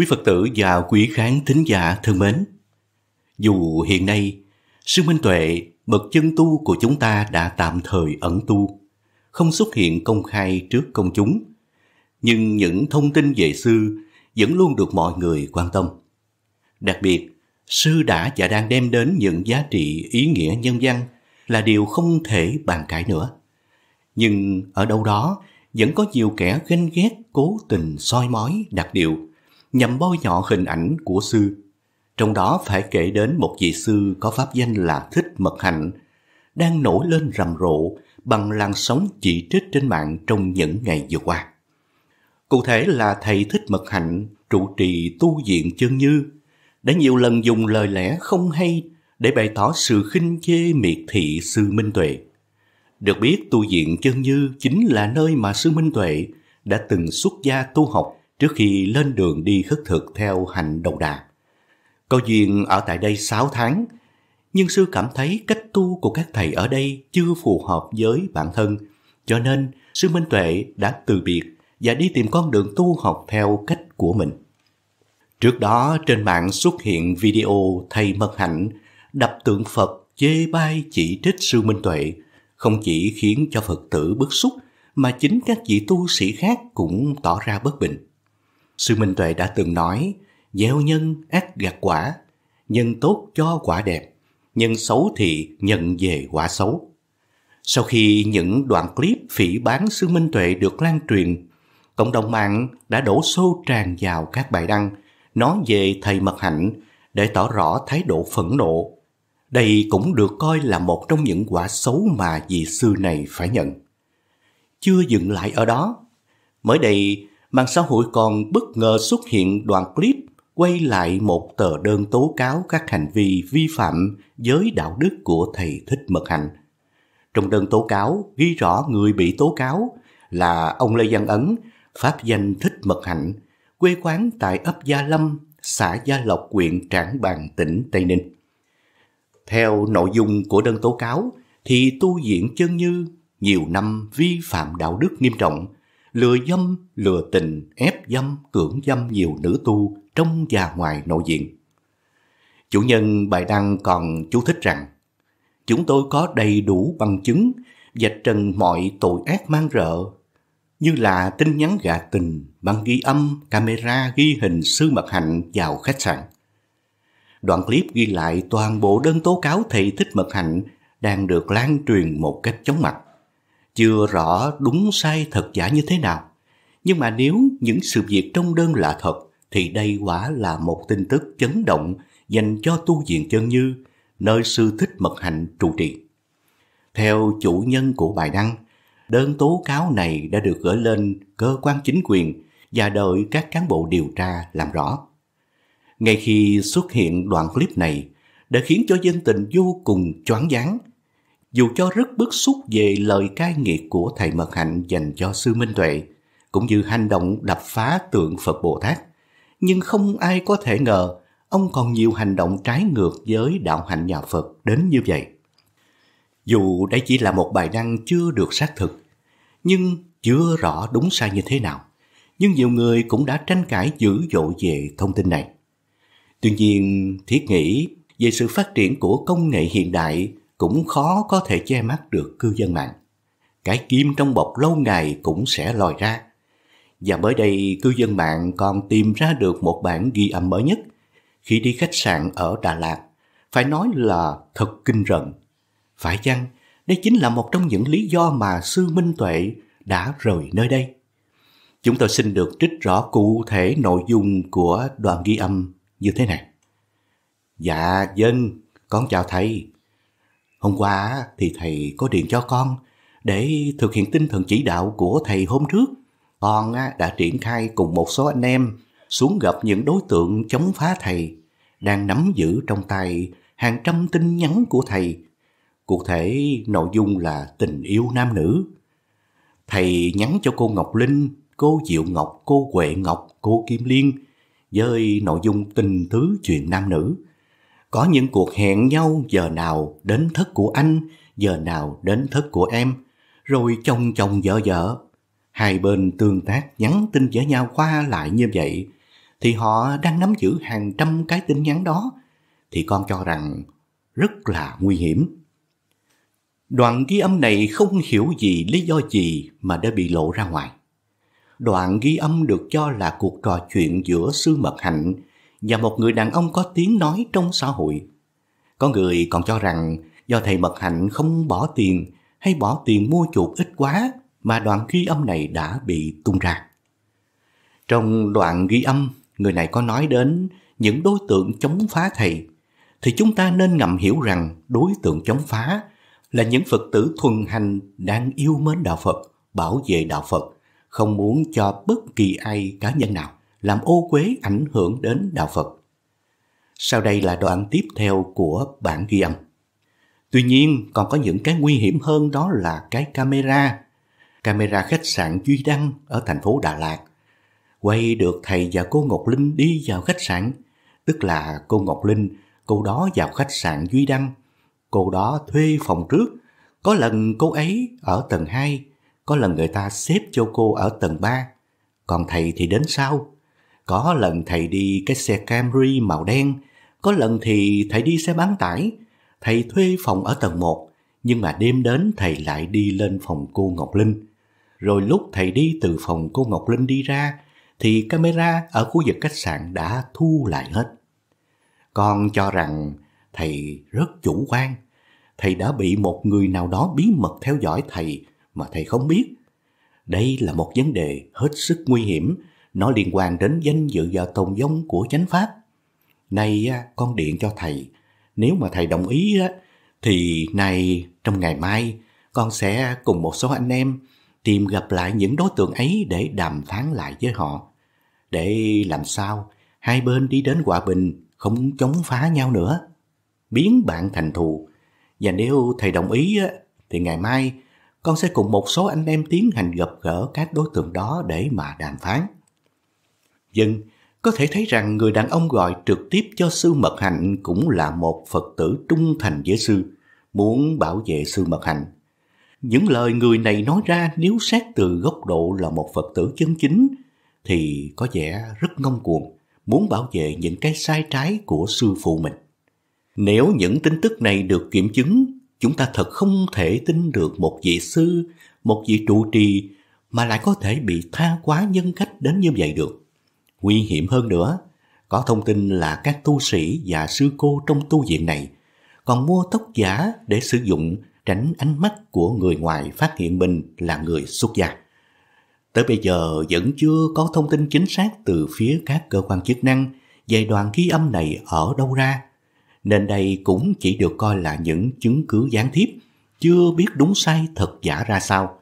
Quý Phật tử và quý khán thính giả thân mến, dù hiện nay, sư Minh Tuệ, bậc chân tu của chúng ta đã tạm thời ẩn tu, không xuất hiện công khai trước công chúng, nhưng những thông tin về sư vẫn luôn được mọi người quan tâm. Đặc biệt, sư đã và đang đem đến những giá trị ý nghĩa nhân văn là điều không thể bàn cãi nữa. Nhưng ở đâu đó vẫn có nhiều kẻ ganh ghét cố tình soi mói đặc điệu nhằm bôi nhọ hình ảnh của sư. Trong đó phải kể đến một vị sư có pháp danh là Thích Mật Hạnh, đang nổi lên rầm rộ bằng làn sóng chỉ trích trên mạng trong những ngày vừa qua. Cụ thể là thầy Thích Mật Hạnh trụ trì tu viện chân Như đã nhiều lần dùng lời lẽ không hay để bày tỏ sự khinh chê miệt thị sư Minh Tuệ. Được biết tu viện Chân Như chính là nơi mà sư Minh Tuệ đã từng xuất gia tu học trước khi lên đường đi khất thực theo hành đầu đà. Có duyên ở tại đây 6 tháng, nhưng sư cảm thấy cách tu của các thầy ở đây chưa phù hợp với bản thân, cho nên sư Minh Tuệ đã từ biệt và đi tìm con đường tu học theo cách của mình. Trước đó trên mạng xuất hiện video thầy Mật Hạnh đập tượng Phật chê bai chỉ trích sư Minh Tuệ, không chỉ khiến cho Phật tử bức xúc mà chính các vị tu sĩ khác cũng tỏ ra bất bình. Sư Minh Tuệ đã từng nói, gieo nhân ác gặt quả, nhân tốt cho quả đẹp, nhân xấu thì nhận về quả xấu. Sau khi những đoạn clip phỉ bán Sư Minh Tuệ được lan truyền, cộng đồng mạng đã đổ xô tràn vào các bài đăng nói về thầy Mật Hạnh để tỏ rõ thái độ phẫn nộ. Đây cũng được coi là một trong những quả xấu mà vị sư này phải nhận. Chưa dừng lại ở đó, mới đây mạng xã hội còn bất ngờ xuất hiện đoạn clip quay lại một tờ đơn tố cáo các hành vi vi phạm giới đạo đức của thầy Thích Mật Hạnh. Trong đơn tố cáo ghi rõ người bị tố cáo là ông Lê Văn Ấn, pháp danh Thích Mật Hạnh, quê quán tại ấp Gia Lâm, xã Gia Lộc, huyện Trảng Bàng, tỉnh Tây Ninh. Theo nội dung của đơn tố cáo, thì tu diễn chân như nhiều năm vi phạm đạo đức nghiêm trọng – lừa dâm, lừa tình, ép dâm, cưỡng dâm nhiều nữ tu trong và ngoài nội diện. Chủ nhân bài đăng còn chú thích rằng Chúng tôi có đầy đủ bằng chứng dạch trần mọi tội ác mang rợ như là tin nhắn gạ tình băng ghi âm, camera ghi hình sư mật hạnh vào khách sạn. Đoạn clip ghi lại toàn bộ đơn tố cáo thầy thích mật hạnh đang được lan truyền một cách chóng mặt chưa rõ đúng sai thật giả như thế nào. Nhưng mà nếu những sự việc trong đơn là thật, thì đây quả là một tin tức chấn động dành cho tu viện chân như, nơi sư thích mật hạnh trụ trì. Theo chủ nhân của bài đăng, đơn tố cáo này đã được gửi lên cơ quan chính quyền và đợi các cán bộ điều tra làm rõ. Ngay khi xuất hiện đoạn clip này, đã khiến cho dân tình vô cùng choáng váng dù cho rất bức xúc về lời cai nghiệt của thầy Mật Hạnh dành cho sư Minh Tuệ, cũng như hành động đập phá tượng Phật Bồ Tát, nhưng không ai có thể ngờ ông còn nhiều hành động trái ngược với đạo hạnh nhà Phật đến như vậy. Dù đây chỉ là một bài đăng chưa được xác thực, nhưng chưa rõ đúng sai như thế nào, nhưng nhiều người cũng đã tranh cãi dữ dội về thông tin này. Tuy nhiên, thiết nghĩ về sự phát triển của công nghệ hiện đại cũng khó có thể che mắt được cư dân mạng. Cái kim trong bọc lâu ngày cũng sẽ lòi ra. Và mới đây cư dân mạng còn tìm ra được một bản ghi âm mới nhất khi đi khách sạn ở Đà Lạt. Phải nói là thật kinh rợn. Phải chăng đây chính là một trong những lý do mà sư Minh Tuệ đã rời nơi đây? Chúng tôi xin được trích rõ cụ thể nội dung của đoạn ghi âm như thế này. Dạ dân, vâng, con chào thầy. Hôm qua thì thầy có điện cho con để thực hiện tinh thần chỉ đạo của thầy hôm trước. Con đã triển khai cùng một số anh em xuống gặp những đối tượng chống phá thầy đang nắm giữ trong tay hàng trăm tin nhắn của thầy. Cụ thể nội dung là tình yêu nam nữ. Thầy nhắn cho cô Ngọc Linh, cô Diệu Ngọc, cô Huệ Ngọc, cô Kim Liên với nội dung tình tứ chuyện nam nữ có những cuộc hẹn nhau giờ nào đến thất của anh, giờ nào đến thất của em, rồi chồng chồng vợ vợ. Hai bên tương tác nhắn tin với nhau qua lại như vậy, thì họ đang nắm giữ hàng trăm cái tin nhắn đó, thì con cho rằng rất là nguy hiểm. Đoạn ghi âm này không hiểu gì lý do gì mà đã bị lộ ra ngoài. Đoạn ghi âm được cho là cuộc trò chuyện giữa sư mật hạnh và một người đàn ông có tiếng nói trong xã hội. Có người còn cho rằng do thầy Mật Hạnh không bỏ tiền hay bỏ tiền mua chuột ít quá mà đoạn ghi âm này đã bị tung ra. Trong đoạn ghi âm, người này có nói đến những đối tượng chống phá thầy, thì chúng ta nên ngầm hiểu rằng đối tượng chống phá là những Phật tử thuần hành đang yêu mến Đạo Phật, bảo vệ Đạo Phật, không muốn cho bất kỳ ai cá nhân nào làm ô quế ảnh hưởng đến đạo Phật. Sau đây là đoạn tiếp theo của bản ghi âm. Tuy nhiên, còn có những cái nguy hiểm hơn đó là cái camera. Camera khách sạn Duy Đăng ở thành phố Đà Lạt. Quay được thầy và cô Ngọc Linh đi vào khách sạn. Tức là cô Ngọc Linh, cô đó vào khách sạn Duy Đăng. Cô đó thuê phòng trước. Có lần cô ấy ở tầng 2, có lần người ta xếp cho cô ở tầng 3. Còn thầy thì đến sau, có lần thầy đi cái xe Camry màu đen, có lần thì thầy đi xe bán tải. Thầy thuê phòng ở tầng 1, nhưng mà đêm đến thầy lại đi lên phòng cô Ngọc Linh. Rồi lúc thầy đi từ phòng cô Ngọc Linh đi ra, thì camera ở khu vực khách sạn đã thu lại hết. Con cho rằng thầy rất chủ quan. Thầy đã bị một người nào đó bí mật theo dõi thầy mà thầy không biết. Đây là một vấn đề hết sức nguy hiểm nó liên quan đến danh dự và tôn vong của chánh pháp. Nay con điện cho thầy, nếu mà thầy đồng ý á thì nay trong ngày mai con sẽ cùng một số anh em tìm gặp lại những đối tượng ấy để đàm phán lại với họ, để làm sao hai bên đi đến hòa bình, không chống phá nhau nữa, biến bạn thành thù. Và nếu thầy đồng ý á thì ngày mai con sẽ cùng một số anh em tiến hành gặp gỡ các đối tượng đó để mà đàm phán dân, có thể thấy rằng người đàn ông gọi trực tiếp cho sư Mật Hạnh cũng là một Phật tử trung thành với sư, muốn bảo vệ sư Mật Hạnh. Những lời người này nói ra nếu xét từ góc độ là một Phật tử chân chính thì có vẻ rất ngông cuồng, muốn bảo vệ những cái sai trái của sư phụ mình. Nếu những tin tức này được kiểm chứng, chúng ta thật không thể tin được một vị sư, một vị trụ trì mà lại có thể bị tha quá nhân cách đến như vậy được. Nguy hiểm hơn nữa, có thông tin là các tu sĩ và sư cô trong tu viện này còn mua tóc giả để sử dụng tránh ánh mắt của người ngoài phát hiện mình là người xuất gia. Tới bây giờ vẫn chưa có thông tin chính xác từ phía các cơ quan chức năng về đoàn ghi âm này ở đâu ra, nên đây cũng chỉ được coi là những chứng cứ gián tiếp, chưa biết đúng sai thật giả ra sao.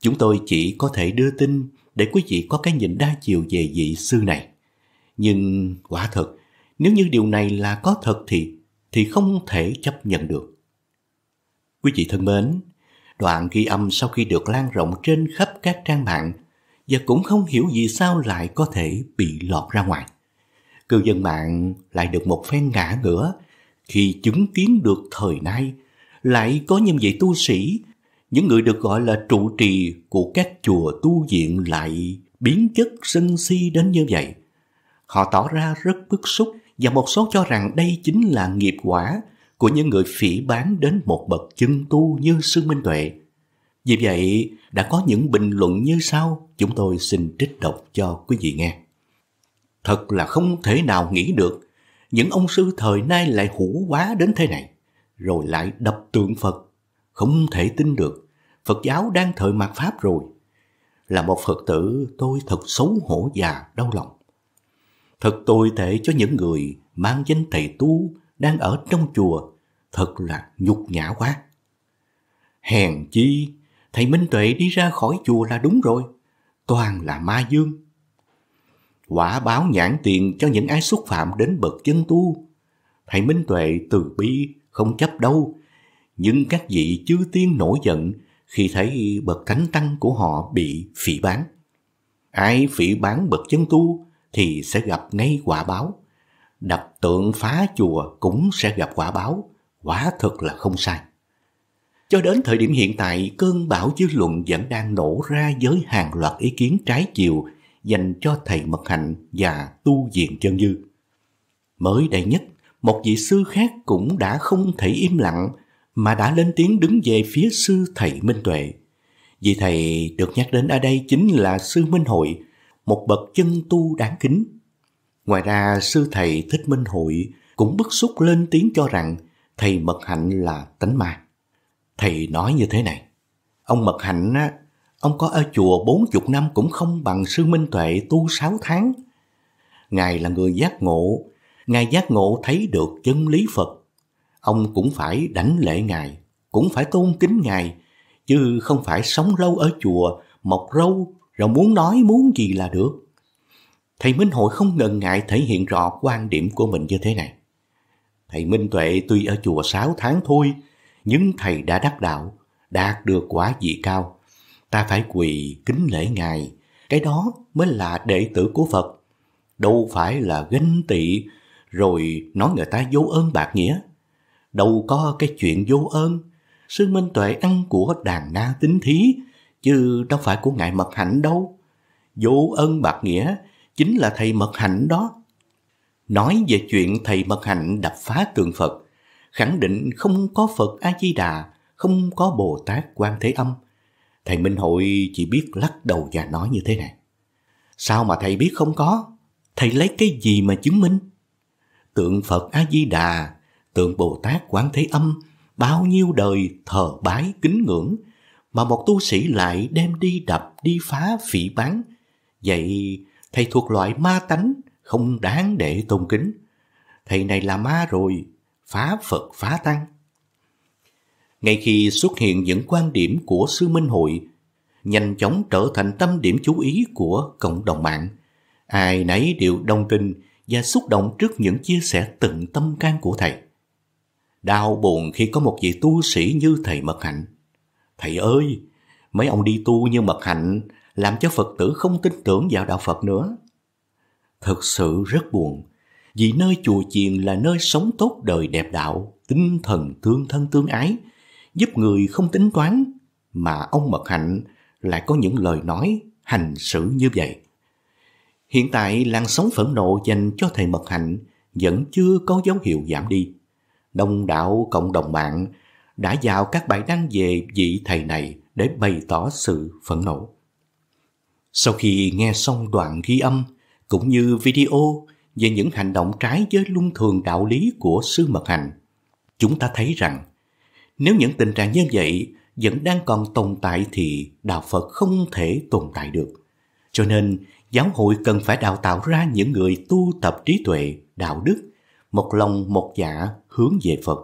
Chúng tôi chỉ có thể đưa tin để quý vị có cái nhìn đa chiều về vị sư này. Nhưng quả thật, nếu như điều này là có thật thì thì không thể chấp nhận được. Quý vị thân mến, đoạn ghi âm sau khi được lan rộng trên khắp các trang mạng và cũng không hiểu vì sao lại có thể bị lọt ra ngoài. Cư dân mạng lại được một phen ngã ngửa khi chứng kiến được thời nay lại có những vị tu sĩ những người được gọi là trụ trì của các chùa tu viện lại biến chất sân si đến như vậy. Họ tỏ ra rất bức xúc và một số cho rằng đây chính là nghiệp quả của những người phỉ bán đến một bậc chân tu như sư Minh Tuệ. Vì vậy, đã có những bình luận như sau, chúng tôi xin trích đọc cho quý vị nghe. Thật là không thể nào nghĩ được, những ông sư thời nay lại hủ quá đến thế này, rồi lại đập tượng Phật không thể tin được, Phật giáo đang thời mạt Pháp rồi. Là một Phật tử, tôi thật xấu hổ và đau lòng. Thật tồi tệ cho những người mang danh thầy tu đang ở trong chùa, thật là nhục nhã quá. Hèn chi, thầy Minh Tuệ đi ra khỏi chùa là đúng rồi, toàn là ma dương. Quả báo nhãn tiền cho những ai xúc phạm đến bậc chân tu. Thầy Minh Tuệ từ bi, không chấp đâu, nhưng các vị chư tiên nổi giận khi thấy bậc thánh tăng của họ bị phỉ bán. Ai phỉ bán bậc chân tu thì sẽ gặp ngay quả báo. Đập tượng phá chùa cũng sẽ gặp quả báo, quả thật là không sai. Cho đến thời điểm hiện tại, cơn bão dư luận vẫn đang nổ ra với hàng loạt ý kiến trái chiều dành cho thầy Mật Hạnh và tu viện chân dư. Mới đây nhất, một vị sư khác cũng đã không thể im lặng mà đã lên tiếng đứng về phía sư thầy Minh Tuệ. vì thầy được nhắc đến ở đây chính là sư Minh Hội, một bậc chân tu đáng kính. Ngoài ra sư thầy Thích Minh Hội cũng bức xúc lên tiếng cho rằng thầy Mật Hạnh là tánh ma. Thầy nói như thế này, ông Mật Hạnh á, ông có ở chùa 40 năm cũng không bằng sư Minh Tuệ tu 6 tháng. Ngài là người giác ngộ, Ngài giác ngộ thấy được chân lý Phật ông cũng phải đảnh lễ Ngài, cũng phải tôn kính Ngài, chứ không phải sống lâu ở chùa, mọc râu, rồi muốn nói muốn gì là được. Thầy Minh Hội không ngần ngại thể hiện rõ quan điểm của mình như thế này. Thầy Minh Tuệ tuy ở chùa sáu tháng thôi, nhưng thầy đã đắc đạo, đạt được quả vị cao. Ta phải quỳ kính lễ Ngài, cái đó mới là đệ tử của Phật. Đâu phải là ganh tị rồi nói người ta vô ơn bạc nghĩa đâu có cái chuyện vô ơn. sư Minh Tuệ ăn của đàn na tính thí, chứ đâu phải của ngài mật hạnh đâu. Vô ơn bạc nghĩa chính là thầy mật hạnh đó. Nói về chuyện thầy mật hạnh đập phá tượng Phật, khẳng định không có Phật A-di-đà, không có Bồ Tát Quan Thế Âm. Thầy Minh Hội chỉ biết lắc đầu và nói như thế này. Sao mà thầy biết không có? Thầy lấy cái gì mà chứng minh? Tượng Phật A-di-đà tượng Bồ Tát Quán Thế Âm bao nhiêu đời thờ bái kính ngưỡng mà một tu sĩ lại đem đi đập, đi phá, phỉ bán. Vậy thầy thuộc loại ma tánh, không đáng để tôn kính. Thầy này là ma rồi, phá Phật phá Tăng. Ngay khi xuất hiện những quan điểm của Sư Minh Hội, nhanh chóng trở thành tâm điểm chú ý của cộng đồng mạng. Ai nấy đều đồng tình và xúc động trước những chia sẻ tận tâm can của thầy. Đau buồn khi có một vị tu sĩ như thầy Mật Hạnh. Thầy ơi, mấy ông đi tu như Mật Hạnh làm cho Phật tử không tin tưởng vào đạo Phật nữa. Thật sự rất buồn, vì nơi chùa chiền là nơi sống tốt đời đẹp đạo, tinh thần tương thân tương ái, giúp người không tính toán, mà ông Mật Hạnh lại có những lời nói, hành xử như vậy. Hiện tại làn sóng phẫn nộ dành cho thầy Mật Hạnh vẫn chưa có dấu hiệu giảm đi đông đảo cộng đồng mạng đã vào các bài đăng về vị thầy này để bày tỏ sự phẫn nộ. Sau khi nghe xong đoạn ghi âm cũng như video về những hành động trái với luân thường đạo lý của sư mật hành, chúng ta thấy rằng nếu những tình trạng như vậy vẫn đang còn tồn tại thì đạo Phật không thể tồn tại được. Cho nên, giáo hội cần phải đào tạo ra những người tu tập trí tuệ, đạo đức, một lòng một dạ hướng về Phật.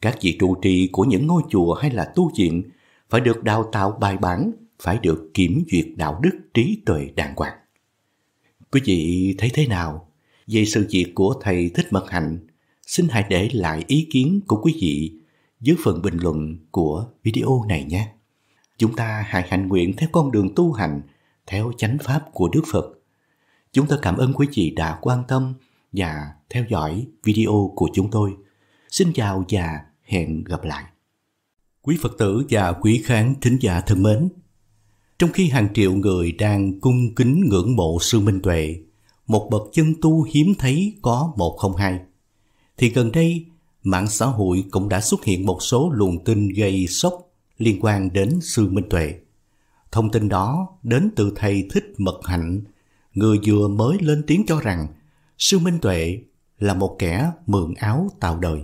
Các vị trụ trì của những ngôi chùa hay là tu viện phải được đào tạo bài bản, phải được kiểm duyệt đạo đức trí tuệ đàng hoàng. Quý vị thấy thế nào về sự việc của thầy Thích Mật Hạnh? Xin hãy để lại ý kiến của quý vị dưới phần bình luận của video này nhé. Chúng ta hãy hạnh nguyện theo con đường tu hành, theo chánh pháp của Đức Phật. Chúng tôi cảm ơn quý vị đã quan tâm và theo dõi video của chúng tôi. Xin chào và hẹn gặp lại. Quý Phật tử và quý khán thính giả thân mến, trong khi hàng triệu người đang cung kính ngưỡng mộ sư Minh Tuệ, một bậc chân tu hiếm thấy có một không hai thì gần đây mạng xã hội cũng đã xuất hiện một số luồng tin gây sốc liên quan đến sư Minh Tuệ. Thông tin đó đến từ thầy Thích Mật Hạnh, người vừa mới lên tiếng cho rằng sư Minh Tuệ là một kẻ mượn áo tạo đời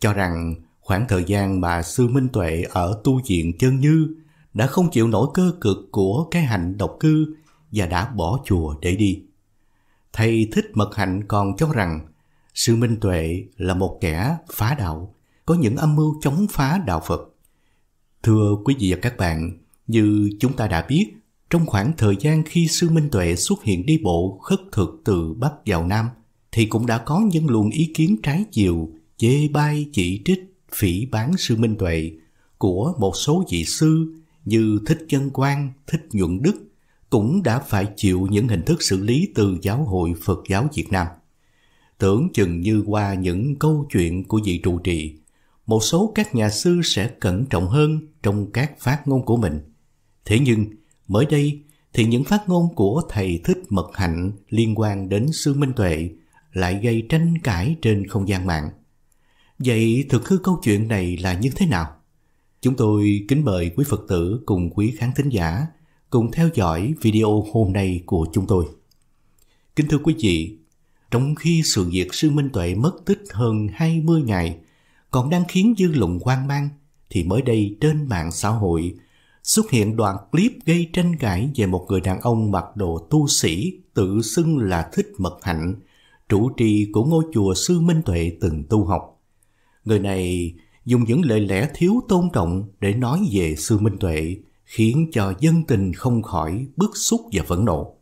cho rằng khoảng thời gian mà Sư Minh Tuệ ở tu viện chân như đã không chịu nổi cơ cực của cái hạnh độc cư và đã bỏ chùa để đi. Thầy Thích Mật Hạnh còn cho rằng Sư Minh Tuệ là một kẻ phá đạo, có những âm mưu chống phá đạo Phật. Thưa quý vị và các bạn, như chúng ta đã biết, trong khoảng thời gian khi Sư Minh Tuệ xuất hiện đi bộ khất thực từ Bắc vào Nam, thì cũng đã có những luồng ý kiến trái chiều chê bai chỉ trích phỉ bán sư minh tuệ của một số vị sư như Thích Chân Quang, Thích Nhuận Đức cũng đã phải chịu những hình thức xử lý từ giáo hội Phật giáo Việt Nam. Tưởng chừng như qua những câu chuyện của vị trụ trì, một số các nhà sư sẽ cẩn trọng hơn trong các phát ngôn của mình. Thế nhưng, mới đây thì những phát ngôn của thầy Thích Mật Hạnh liên quan đến sư Minh Tuệ lại gây tranh cãi trên không gian mạng. Vậy thực hư câu chuyện này là như thế nào? Chúng tôi kính mời quý Phật tử cùng quý khán thính giả cùng theo dõi video hôm nay của chúng tôi. Kính thưa quý vị, trong khi sự việc sư Minh Tuệ mất tích hơn 20 ngày còn đang khiến dư luận hoang mang thì mới đây trên mạng xã hội xuất hiện đoạn clip gây tranh cãi về một người đàn ông mặc đồ tu sĩ tự xưng là thích mật hạnh, trụ trì của ngôi chùa sư Minh Tuệ từng tu học. Người này dùng những lời lẽ thiếu tôn trọng để nói về sư Minh Tuệ, khiến cho dân tình không khỏi bức xúc và phẫn nộ.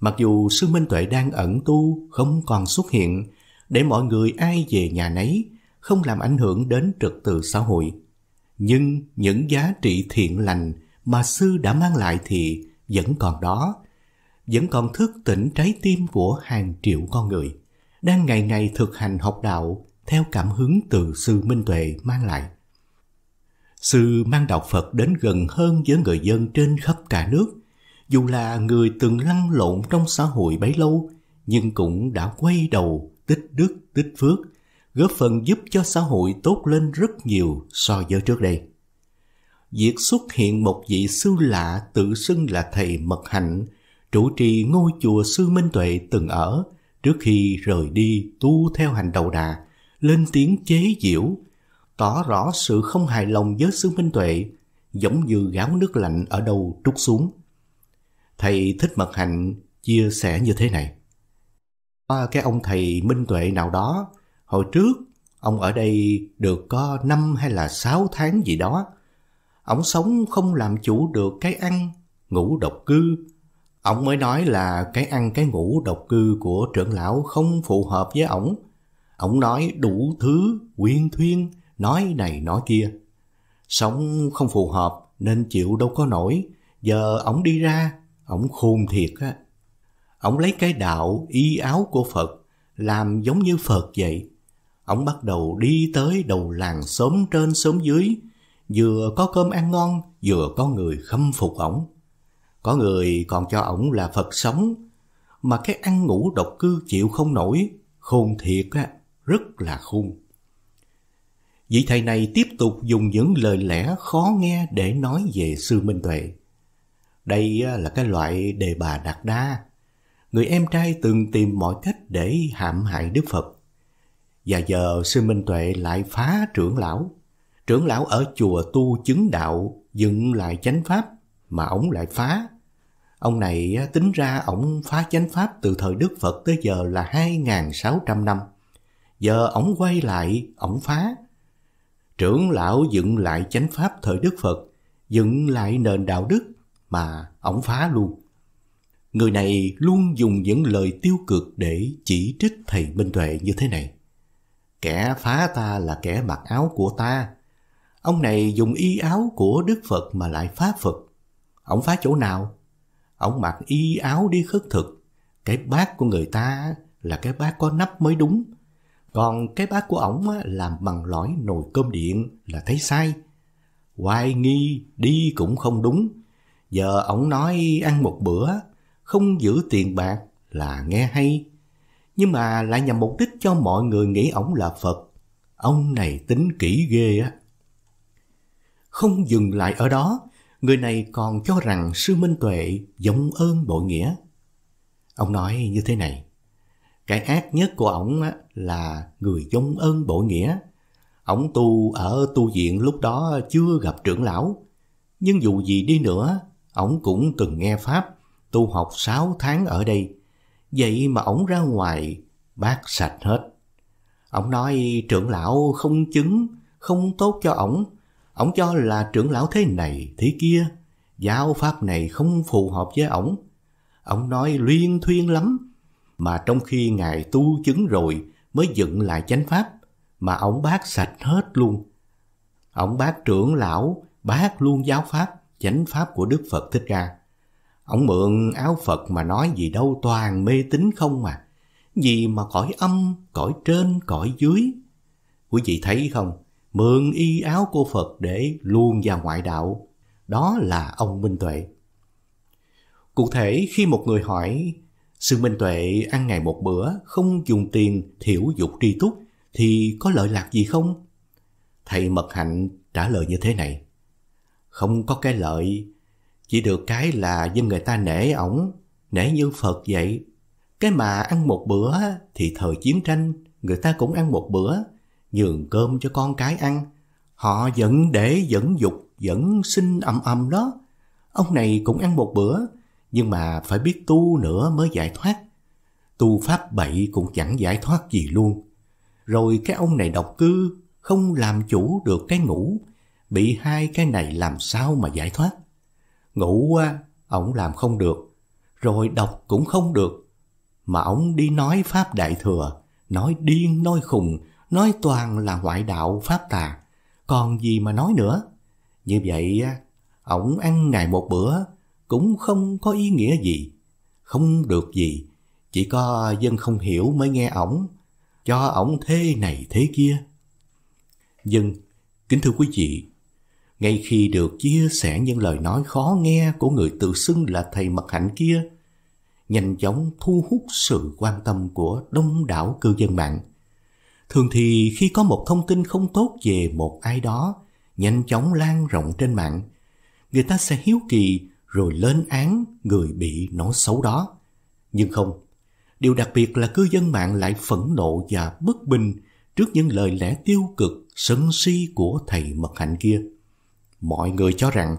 Mặc dù sư Minh Tuệ đang ẩn tu, không còn xuất hiện, để mọi người ai về nhà nấy, không làm ảnh hưởng đến trật tự xã hội. Nhưng những giá trị thiện lành mà sư đã mang lại thì vẫn còn đó, vẫn còn thức tỉnh trái tim của hàng triệu con người, đang ngày ngày thực hành học đạo theo cảm hứng từ sư Minh Tuệ mang lại. Sư mang đạo Phật đến gần hơn với người dân trên khắp cả nước, dù là người từng lăn lộn trong xã hội bấy lâu, nhưng cũng đã quay đầu tích đức tích phước, góp phần giúp cho xã hội tốt lên rất nhiều so với trước đây. Việc xuất hiện một vị sư lạ tự xưng là thầy mật hạnh, trụ trì ngôi chùa sư Minh Tuệ từng ở trước khi rời đi tu theo hành đầu đà lên tiếng chế giễu, tỏ rõ sự không hài lòng với Sư Minh Tuệ, giống như gáo nước lạnh ở đâu trút xuống. Thầy Thích Mật Hạnh chia sẻ như thế này. À, cái ông thầy Minh Tuệ nào đó, hồi trước ông ở đây được có năm hay là sáu tháng gì đó. Ông sống không làm chủ được cái ăn, ngủ độc cư. Ông mới nói là cái ăn cái ngủ độc cư của trưởng lão không phù hợp với ổng Ông nói đủ thứ, quyên thuyên, nói này nói kia. Sống không phù hợp nên chịu đâu có nổi. Giờ ổng đi ra, ổng khôn thiệt á. Ổng lấy cái đạo y áo của Phật, làm giống như Phật vậy. Ổng bắt đầu đi tới đầu làng xóm trên xóm dưới, vừa có cơm ăn ngon, vừa có người khâm phục ổng. Có người còn cho ổng là Phật sống, mà cái ăn ngủ độc cư chịu không nổi, khôn thiệt á rất là khôn. Vị thầy này tiếp tục dùng những lời lẽ khó nghe để nói về sư Minh Tuệ. Đây là cái loại đề bà đạt đa. Người em trai từng tìm mọi cách để hãm hại Đức Phật. Và giờ sư Minh Tuệ lại phá trưởng lão. Trưởng lão ở chùa tu chứng đạo dựng lại chánh pháp mà ổng lại phá. Ông này tính ra ổng phá chánh pháp từ thời Đức Phật tới giờ là 2.600 năm giờ ổng quay lại, ổng phá. Trưởng lão dựng lại chánh pháp thời Đức Phật, dựng lại nền đạo đức mà ổng phá luôn. Người này luôn dùng những lời tiêu cực để chỉ trích thầy Minh Tuệ như thế này. Kẻ phá ta là kẻ mặc áo của ta. Ông này dùng y áo của Đức Phật mà lại phá Phật. ổng phá chỗ nào? ổng mặc y áo đi khất thực. Cái bát của người ta là cái bát có nắp mới đúng. Còn cái bát của ổng làm bằng lõi nồi cơm điện là thấy sai. Hoài nghi đi cũng không đúng. Giờ ổng nói ăn một bữa, không giữ tiền bạc là nghe hay. Nhưng mà lại nhằm mục đích cho mọi người nghĩ ổng là Phật. Ông này tính kỹ ghê á. Không dừng lại ở đó, người này còn cho rằng sư Minh Tuệ giống ơn bội nghĩa. Ông nói như thế này cái ác nhất của ổng là người dông ơn bội nghĩa. Ổng tu ở tu viện lúc đó chưa gặp trưởng lão, nhưng dù gì đi nữa, ổng cũng từng nghe Pháp, tu học 6 tháng ở đây. Vậy mà ổng ra ngoài, bác sạch hết. Ổng nói trưởng lão không chứng, không tốt cho ổng. Ổng cho là trưởng lão thế này, thế kia. Giáo pháp này không phù hợp với ổng. Ổng nói luyên thuyên lắm, mà trong khi Ngài tu chứng rồi mới dựng lại chánh pháp, mà ông bác sạch hết luôn. Ông bác trưởng lão bác luôn giáo pháp, chánh pháp của Đức Phật Thích ra Ông mượn áo Phật mà nói gì đâu toàn mê tín không mà. Gì mà cõi âm, cõi trên, cõi dưới. Quý vị thấy không? Mượn y áo của Phật để luôn ra ngoại đạo. Đó là ông Minh Tuệ. Cụ thể khi một người hỏi sư Minh Tuệ ăn ngày một bữa, không dùng tiền thiểu dục tri túc, thì có lợi lạc gì không? Thầy Mật Hạnh trả lời như thế này. Không có cái lợi, chỉ được cái là dân người ta nể ổng, nể như Phật vậy. Cái mà ăn một bữa thì thời chiến tranh, người ta cũng ăn một bữa, nhường cơm cho con cái ăn. Họ vẫn để, vẫn dục, vẫn sinh ầm ầm đó. Ông này cũng ăn một bữa, nhưng mà phải biết tu nữa mới giải thoát. Tu pháp bậy cũng chẳng giải thoát gì luôn. Rồi cái ông này độc cư, không làm chủ được cái ngủ, bị hai cái này làm sao mà giải thoát. Ngủ á, ổng làm không được, rồi đọc cũng không được. Mà ổng đi nói Pháp Đại Thừa, nói điên, nói khùng, nói toàn là ngoại đạo Pháp Tà. Còn gì mà nói nữa? Như vậy, ổng ăn ngày một bữa, cũng không có ý nghĩa gì, không được gì, chỉ có dân không hiểu mới nghe ổng, cho ổng thế này thế kia. Dân, kính thưa quý vị, ngay khi được chia sẻ những lời nói khó nghe của người tự xưng là thầy mặt hạnh kia, nhanh chóng thu hút sự quan tâm của đông đảo cư dân mạng. Thường thì khi có một thông tin không tốt về một ai đó, nhanh chóng lan rộng trên mạng, người ta sẽ hiếu kỳ rồi lên án người bị nói xấu đó. Nhưng không, điều đặc biệt là cư dân mạng lại phẫn nộ và bất bình trước những lời lẽ tiêu cực, sân si của thầy mật hạnh kia. Mọi người cho rằng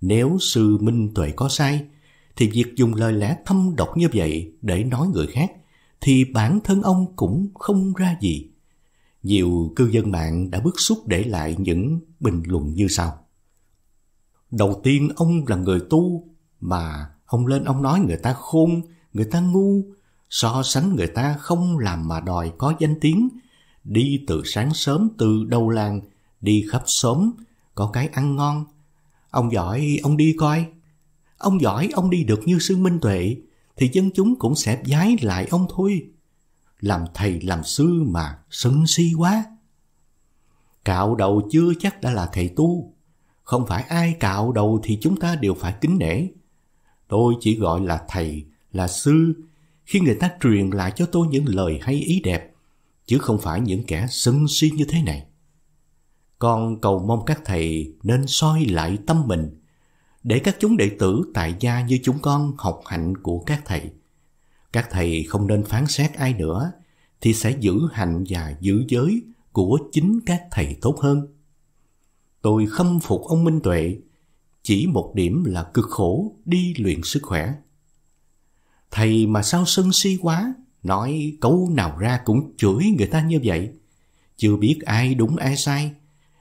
nếu sư Minh Tuệ có sai, thì việc dùng lời lẽ thâm độc như vậy để nói người khác thì bản thân ông cũng không ra gì. Nhiều cư dân mạng đã bức xúc để lại những bình luận như sau. Đầu tiên ông là người tu, mà ông lên ông nói người ta khôn, người ta ngu, so sánh người ta không làm mà đòi có danh tiếng, đi từ sáng sớm từ đầu làng, đi khắp xóm, có cái ăn ngon. Ông giỏi, ông đi coi. Ông giỏi, ông đi được như sư Minh Tuệ, thì dân chúng cũng sẽ giái lại ông thôi. Làm thầy làm sư mà sân si quá. Cạo đầu chưa chắc đã là thầy tu, không phải ai cạo đầu thì chúng ta đều phải kính nể. Tôi chỉ gọi là thầy, là sư, khi người ta truyền lại cho tôi những lời hay ý đẹp, chứ không phải những kẻ sân si như thế này. Con cầu mong các thầy nên soi lại tâm mình, để các chúng đệ tử tại gia như chúng con học hạnh của các thầy. Các thầy không nên phán xét ai nữa, thì sẽ giữ hạnh và giữ giới của chính các thầy tốt hơn. Tôi khâm phục ông Minh Tuệ, chỉ một điểm là cực khổ đi luyện sức khỏe. Thầy mà sao sân si quá, nói câu nào ra cũng chửi người ta như vậy. Chưa biết ai đúng ai sai,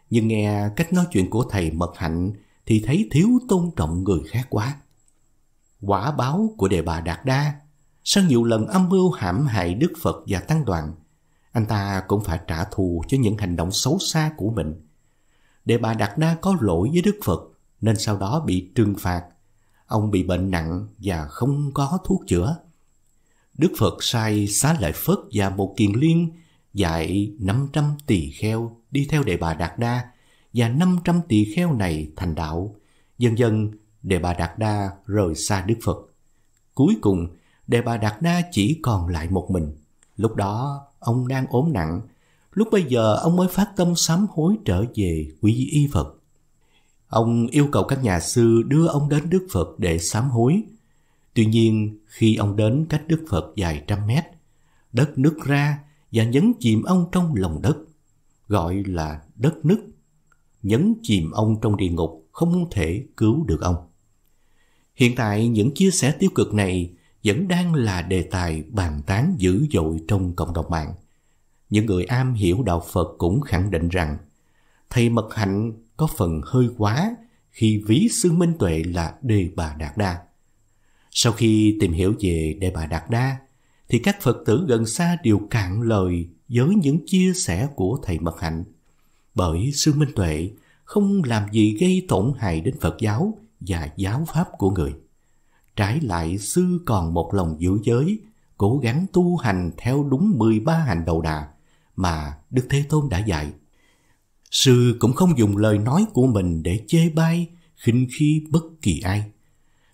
nhưng nghe cách nói chuyện của thầy mật hạnh thì thấy thiếu tôn trọng người khác quá. Quả báo của đề bà Đạt Đa, sau nhiều lần âm mưu hãm hại Đức Phật và Tăng Đoàn, anh ta cũng phải trả thù cho những hành động xấu xa của mình Đề bà Đạt Na có lỗi với Đức Phật nên sau đó bị trừng phạt. Ông bị bệnh nặng và không có thuốc chữa. Đức Phật sai xá lợi Phất và một kiền liên dạy 500 tỳ kheo đi theo đề bà Đạt Đa và 500 tỳ kheo này thành đạo. Dần dần, đề bà Đạt Đa rời xa Đức Phật. Cuối cùng, đề bà Đạt Đa chỉ còn lại một mình. Lúc đó, ông đang ốm nặng Lúc bây giờ ông mới phát tâm sám hối trở về quỷ y Phật. Ông yêu cầu các nhà sư đưa ông đến Đức Phật để sám hối. Tuy nhiên, khi ông đến cách Đức Phật vài trăm mét, đất nứt ra và nhấn chìm ông trong lòng đất, gọi là đất nứt, nhấn chìm ông trong địa ngục không thể cứu được ông. Hiện tại những chia sẻ tiêu cực này vẫn đang là đề tài bàn tán dữ dội trong cộng đồng mạng những người am hiểu đạo Phật cũng khẳng định rằng thầy Mật Hạnh có phần hơi quá khi ví sư Minh Tuệ là Đề Bà Đạt Đa. Sau khi tìm hiểu về Đề Bà Đạt Đa, thì các Phật tử gần xa đều cạn lời với những chia sẻ của thầy Mật Hạnh. Bởi sư Minh Tuệ không làm gì gây tổn hại đến Phật giáo và giáo pháp của người. Trái lại sư còn một lòng giữ giới, cố gắng tu hành theo đúng 13 hành đầu đà mà Đức Thế Tôn đã dạy. Sư cũng không dùng lời nói của mình để chê bai, khinh khi bất kỳ ai.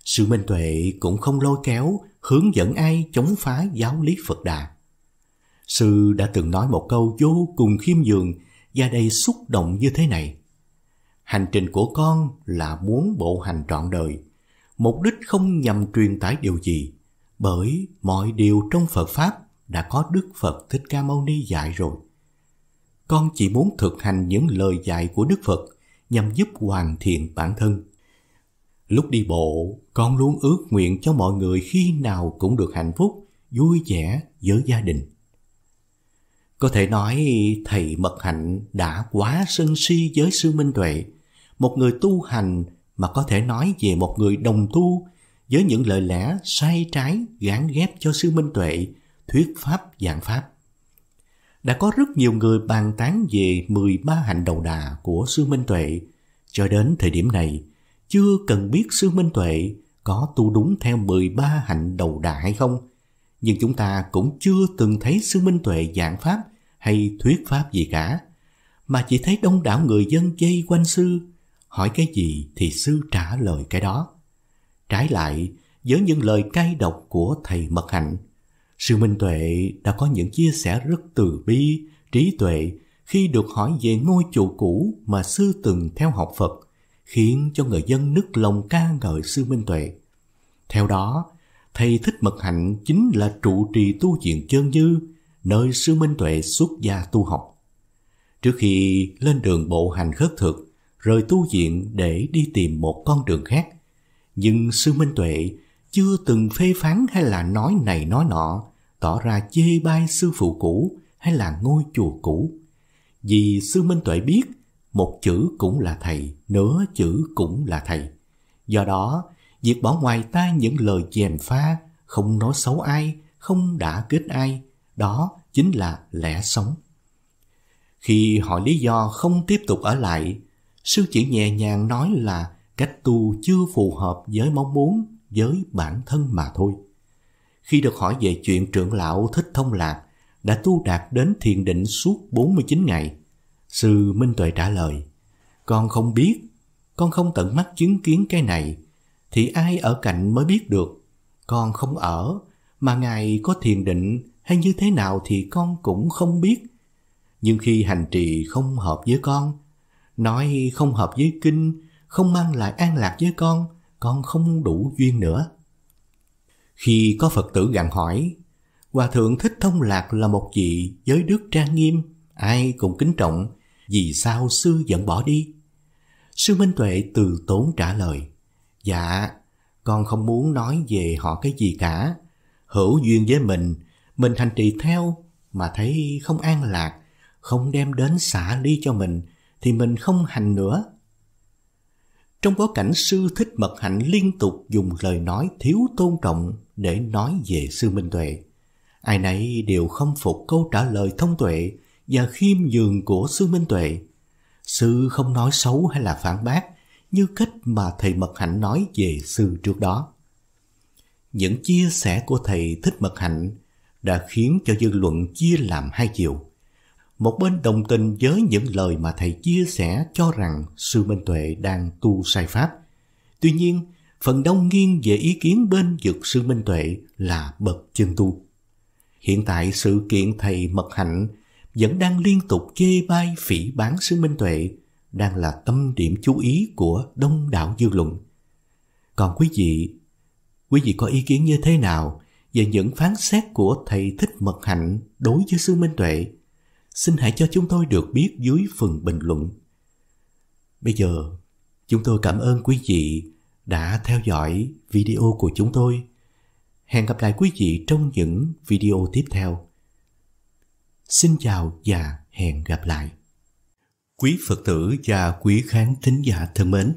Sư Minh Tuệ cũng không lôi kéo, hướng dẫn ai chống phá giáo lý Phật Đà. Sư đã từng nói một câu vô cùng khiêm nhường và đầy xúc động như thế này. Hành trình của con là muốn bộ hành trọn đời, mục đích không nhằm truyền tải điều gì, bởi mọi điều trong Phật Pháp đã có Đức Phật Thích Ca Mâu Ni dạy rồi. Con chỉ muốn thực hành những lời dạy của Đức Phật nhằm giúp hoàn thiện bản thân. Lúc đi bộ, con luôn ước nguyện cho mọi người khi nào cũng được hạnh phúc, vui vẻ với gia đình. Có thể nói thầy Mật Hạnh đã quá sân si với sư Minh Tuệ, một người tu hành mà có thể nói về một người đồng tu với những lời lẽ sai trái gán ghép cho sư Minh Tuệ thuyết pháp giảng pháp. Đã có rất nhiều người bàn tán về 13 hành đầu đà của Sư Minh Tuệ. Cho đến thời điểm này, chưa cần biết Sư Minh Tuệ có tu đúng theo 13 hạnh đầu đà hay không. Nhưng chúng ta cũng chưa từng thấy Sư Minh Tuệ giảng pháp hay thuyết pháp gì cả. Mà chỉ thấy đông đảo người dân dây quanh Sư, hỏi cái gì thì Sư trả lời cái đó. Trái lại, với những lời cay độc của Thầy Mật Hạnh, Sư Minh Tuệ đã có những chia sẻ rất từ bi, trí tuệ khi được hỏi về ngôi chùa cũ mà sư từng theo học Phật, khiến cho người dân nức lòng ca ngợi sư Minh Tuệ. Theo đó, thầy Thích Mật Hạnh chính là trụ trì tu viện chân như, nơi sư Minh Tuệ xuất gia tu học. Trước khi lên đường bộ hành khất thực, rời tu viện để đi tìm một con đường khác, nhưng sư Minh Tuệ chưa từng phê phán hay là nói này nói nọ tỏ ra chê bai sư phụ cũ hay là ngôi chùa cũ. Vì sư Minh Tuệ biết một chữ cũng là thầy, nửa chữ cũng là thầy. Do đó, việc bỏ ngoài tai những lời chèm pha, không nói xấu ai, không đã kết ai, đó chính là lẽ sống. Khi hỏi lý do không tiếp tục ở lại, sư chỉ nhẹ nhàng nói là cách tu chưa phù hợp với mong muốn với bản thân mà thôi khi được hỏi về chuyện trưởng lão Thích Thông Lạc đã tu đạt đến thiền định suốt 49 ngày, sư Minh Tuệ trả lời, con không biết, con không tận mắt chứng kiến cái này, thì ai ở cạnh mới biết được, con không ở, mà ngài có thiền định hay như thế nào thì con cũng không biết. Nhưng khi hành trì không hợp với con, nói không hợp với kinh, không mang lại an lạc với con, con không đủ duyên nữa. Khi có Phật tử gặng hỏi, Hòa Thượng Thích Thông Lạc là một vị giới đức trang nghiêm, ai cũng kính trọng, vì sao sư dẫn bỏ đi? Sư Minh Tuệ từ tốn trả lời, Dạ, con không muốn nói về họ cái gì cả. Hữu duyên với mình, mình hành trì theo, mà thấy không an lạc, không đem đến xả ly cho mình, thì mình không hành nữa. Trong bối cảnh sư thích mật hạnh liên tục dùng lời nói thiếu tôn trọng để nói về sư Minh Tuệ. Ai nấy đều không phục câu trả lời thông tuệ và khiêm nhường của sư Minh Tuệ. Sư không nói xấu hay là phản bác như cách mà thầy Mật Hạnh nói về sư trước đó. Những chia sẻ của thầy Thích Mật Hạnh đã khiến cho dư luận chia làm hai chiều. Một bên đồng tình với những lời mà thầy chia sẻ cho rằng sư Minh Tuệ đang tu sai pháp. Tuy nhiên, phần đông nghiêng về ý kiến bên dược sư Minh Tuệ là bậc chân tu. Hiện tại sự kiện thầy Mật Hạnh vẫn đang liên tục chê bai phỉ bán sư Minh Tuệ, đang là tâm điểm chú ý của đông đảo dư luận. Còn quý vị, quý vị có ý kiến như thế nào về những phán xét của thầy Thích Mật Hạnh đối với sư Minh Tuệ? Xin hãy cho chúng tôi được biết dưới phần bình luận. Bây giờ, chúng tôi cảm ơn quý vị đã theo dõi video của chúng tôi. Hẹn gặp lại quý vị trong những video tiếp theo. Xin chào và hẹn gặp lại. Quý Phật tử và quý khán thính giả thân mến,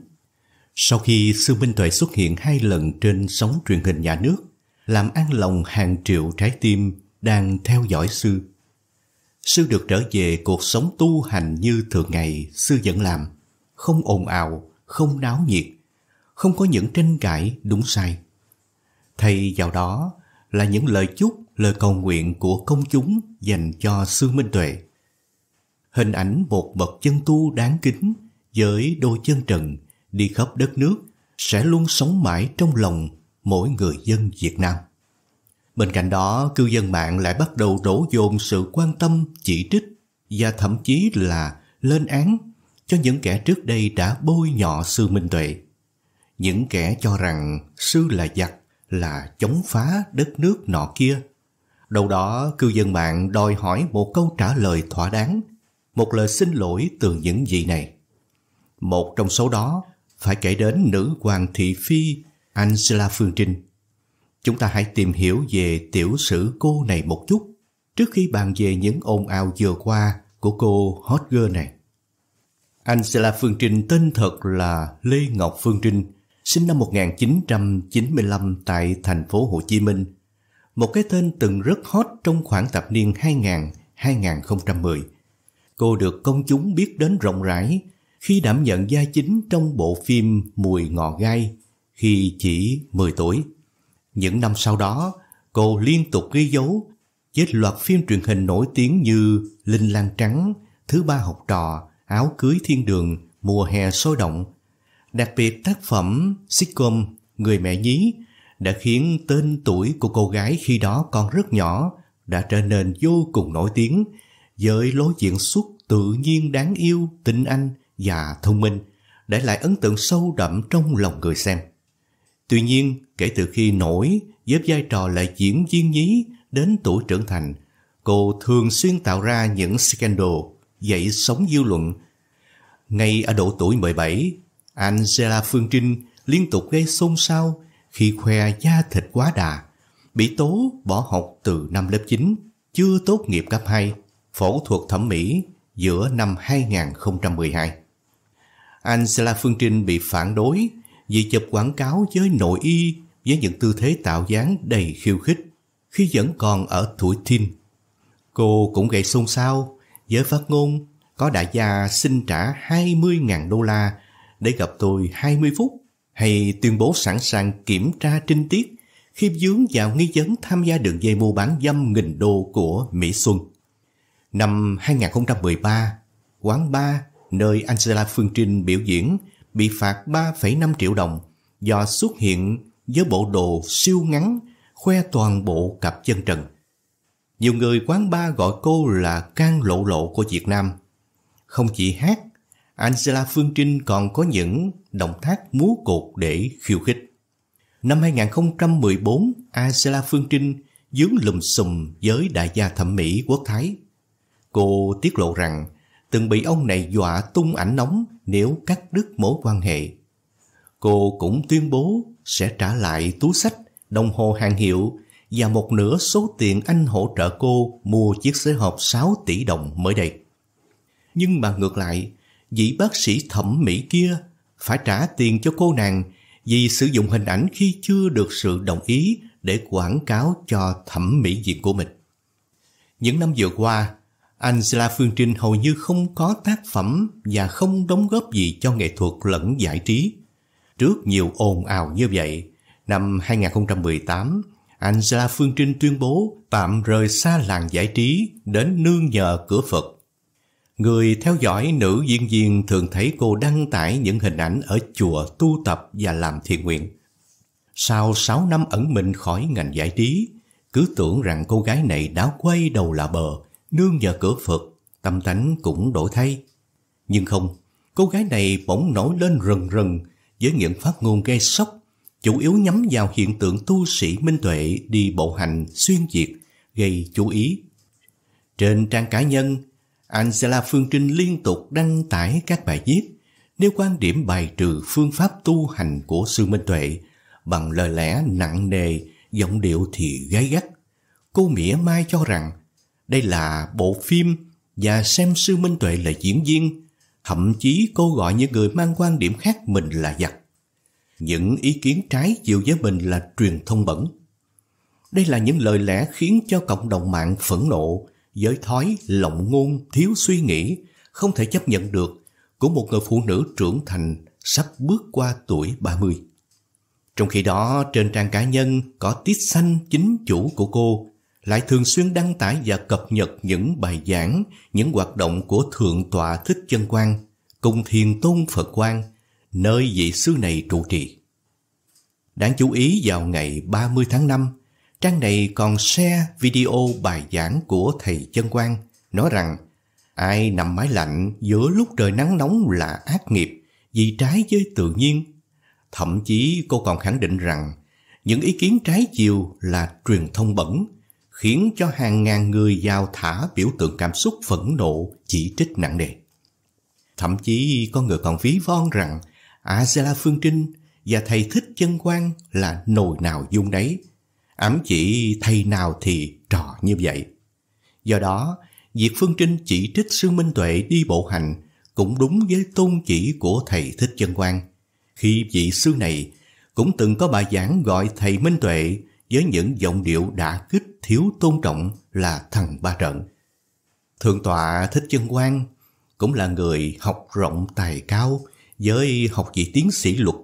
sau khi Sư Minh Tuệ xuất hiện hai lần trên sóng truyền hình nhà nước, làm an lòng hàng triệu trái tim đang theo dõi Sư. Sư được trở về cuộc sống tu hành như thường ngày Sư vẫn làm, không ồn ào, không náo nhiệt, không có những tranh cãi đúng sai. Thay vào đó là những lời chúc, lời cầu nguyện của công chúng dành cho Sư Minh Tuệ. Hình ảnh một bậc chân tu đáng kính với đôi chân trần đi khắp đất nước sẽ luôn sống mãi trong lòng mỗi người dân Việt Nam. Bên cạnh đó, cư dân mạng lại bắt đầu đổ dồn sự quan tâm, chỉ trích và thậm chí là lên án cho những kẻ trước đây đã bôi nhọ Sư Minh Tuệ những kẻ cho rằng sư là giặc, là chống phá đất nước nọ kia. đâu đó, cư dân mạng đòi hỏi một câu trả lời thỏa đáng, một lời xin lỗi từ những gì này. Một trong số đó phải kể đến nữ hoàng thị phi Angela Phương Trinh. Chúng ta hãy tìm hiểu về tiểu sử cô này một chút trước khi bàn về những ồn ào vừa qua của cô hot girl này. Angela Phương Trinh tên thật là Lê Ngọc Phương Trinh, sinh năm 1995 tại thành phố Hồ Chí Minh, một cái tên từng rất hot trong khoảng thập niên 2000-2010. Cô được công chúng biết đến rộng rãi khi đảm nhận vai chính trong bộ phim Mùi ngò gai khi chỉ 10 tuổi. Những năm sau đó, cô liên tục ghi dấu với loạt phim truyền hình nổi tiếng như Linh Lan Trắng, Thứ Ba Học Trò, Áo Cưới Thiên Đường, Mùa Hè Sôi Động, Đặc biệt tác phẩm sitcom Người mẹ nhí đã khiến tên tuổi của cô gái khi đó còn rất nhỏ đã trở nên vô cùng nổi tiếng với lối diễn xuất tự nhiên đáng yêu, tinh anh và thông minh để lại ấn tượng sâu đậm trong lòng người xem. Tuy nhiên, kể từ khi nổi với vai trò là diễn viên nhí đến tuổi trưởng thành, cô thường xuyên tạo ra những scandal dậy sóng dư luận. Ngay ở độ tuổi 17, Angela Phương Trinh liên tục gây xôn xao khi khoe da thịt quá đà, bị tố bỏ học từ năm lớp 9, chưa tốt nghiệp cấp 2, phẫu thuật thẩm mỹ giữa năm 2012. Angela Phương Trinh bị phản đối vì chụp quảng cáo với nội y với những tư thế tạo dáng đầy khiêu khích khi vẫn còn ở tuổi teen. Cô cũng gây xôn xao với phát ngôn có đại gia xin trả 20.000 đô la để gặp tôi 20 phút hay tuyên bố sẵn sàng kiểm tra trinh tiết khi dướng vào nghi vấn tham gia đường dây mua bán dâm nghìn đô của Mỹ Xuân. Năm 2013, quán bar nơi Angela Phương Trinh biểu diễn bị phạt 3,5 triệu đồng do xuất hiện với bộ đồ siêu ngắn khoe toàn bộ cặp chân trần. Nhiều người quán bar gọi cô là can lộ lộ của Việt Nam. Không chỉ hát Angela Phương Trinh còn có những động tác múa cột để khiêu khích. Năm 2014, Angela Phương Trinh dướng lùm xùm với đại gia thẩm mỹ quốc Thái. Cô tiết lộ rằng từng bị ông này dọa tung ảnh nóng nếu cắt đứt mối quan hệ. Cô cũng tuyên bố sẽ trả lại túi sách, đồng hồ hàng hiệu và một nửa số tiền anh hỗ trợ cô mua chiếc xế hộp 6 tỷ đồng mới đây. Nhưng mà ngược lại, vị bác sĩ thẩm mỹ kia phải trả tiền cho cô nàng vì sử dụng hình ảnh khi chưa được sự đồng ý để quảng cáo cho thẩm mỹ viện của mình. Những năm vừa qua, Angela Phương Trinh hầu như không có tác phẩm và không đóng góp gì cho nghệ thuật lẫn giải trí. Trước nhiều ồn ào như vậy, năm 2018, Angela Phương Trinh tuyên bố tạm rời xa làng giải trí đến nương nhờ cửa Phật Người theo dõi nữ diễn viên thường thấy cô đăng tải những hình ảnh ở chùa tu tập và làm thiện nguyện. Sau 6 năm ẩn mình khỏi ngành giải trí, cứ tưởng rằng cô gái này đã quay đầu là bờ, nương vào cửa Phật, tâm tánh cũng đổi thay. Nhưng không, cô gái này bỗng nổi lên rần rần với những phát ngôn gây sốc, chủ yếu nhắm vào hiện tượng tu sĩ minh tuệ đi bộ hành xuyên diệt, gây chú ý. Trên trang cá nhân, Angela Phương Trinh liên tục đăng tải các bài viết nêu quan điểm bài trừ phương pháp tu hành của Sư Minh Tuệ bằng lời lẽ nặng nề, giọng điệu thì gay gắt. Cô mỉa mai cho rằng đây là bộ phim và xem Sư Minh Tuệ là diễn viên, thậm chí cô gọi những người mang quan điểm khác mình là giặc. Những ý kiến trái chiều với mình là truyền thông bẩn. Đây là những lời lẽ khiến cho cộng đồng mạng phẫn nộ, giới thói, lộng ngôn, thiếu suy nghĩ, không thể chấp nhận được của một người phụ nữ trưởng thành sắp bước qua tuổi 30. Trong khi đó, trên trang cá nhân có tiết xanh chính chủ của cô lại thường xuyên đăng tải và cập nhật những bài giảng, những hoạt động của Thượng tọa Thích Chân Quang cùng Thiền Tôn Phật Quang, nơi vị sư này trụ trì. Đáng chú ý vào ngày 30 tháng 5, Trang này còn share video bài giảng của thầy Chân Quang nói rằng ai nằm mái lạnh giữa lúc trời nắng nóng là ác nghiệp vì trái với tự nhiên. Thậm chí cô còn khẳng định rằng những ý kiến trái chiều là truyền thông bẩn khiến cho hàng ngàn người giao thả biểu tượng cảm xúc phẫn nộ chỉ trích nặng nề. Thậm chí có người còn ví von rằng Azela Phương Trinh và thầy thích chân quang là nồi nào dung đấy ám chỉ thầy nào thì trò như vậy. Do đó, việc Phương Trinh chỉ trích Sư Minh Tuệ đi bộ hành cũng đúng với tôn chỉ của thầy Thích Chân Quang. Khi vị sư này cũng từng có bài giảng gọi thầy Minh Tuệ với những giọng điệu đã kích thiếu tôn trọng là thằng ba trận. Thượng tọa Thích Chân Quang cũng là người học rộng tài cao với học vị tiến sĩ luật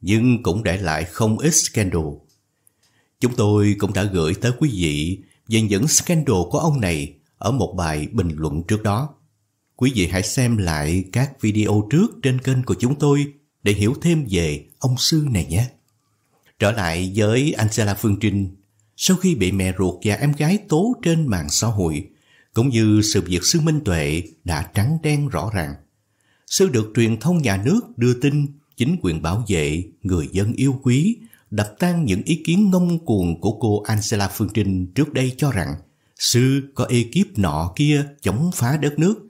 nhưng cũng để lại không ít scandal Chúng tôi cũng đã gửi tới quý vị về những scandal của ông này ở một bài bình luận trước đó. Quý vị hãy xem lại các video trước trên kênh của chúng tôi để hiểu thêm về ông sư này nhé. Trở lại với Angela Phương Trinh, sau khi bị mẹ ruột và em gái tố trên mạng xã hội, cũng như sự việc sư Minh Tuệ đã trắng đen rõ ràng. Sư được truyền thông nhà nước đưa tin chính quyền bảo vệ, người dân yêu quý đập tan những ý kiến ngông cuồng của cô Angela Phương Trinh trước đây cho rằng sư có ekip nọ kia chống phá đất nước.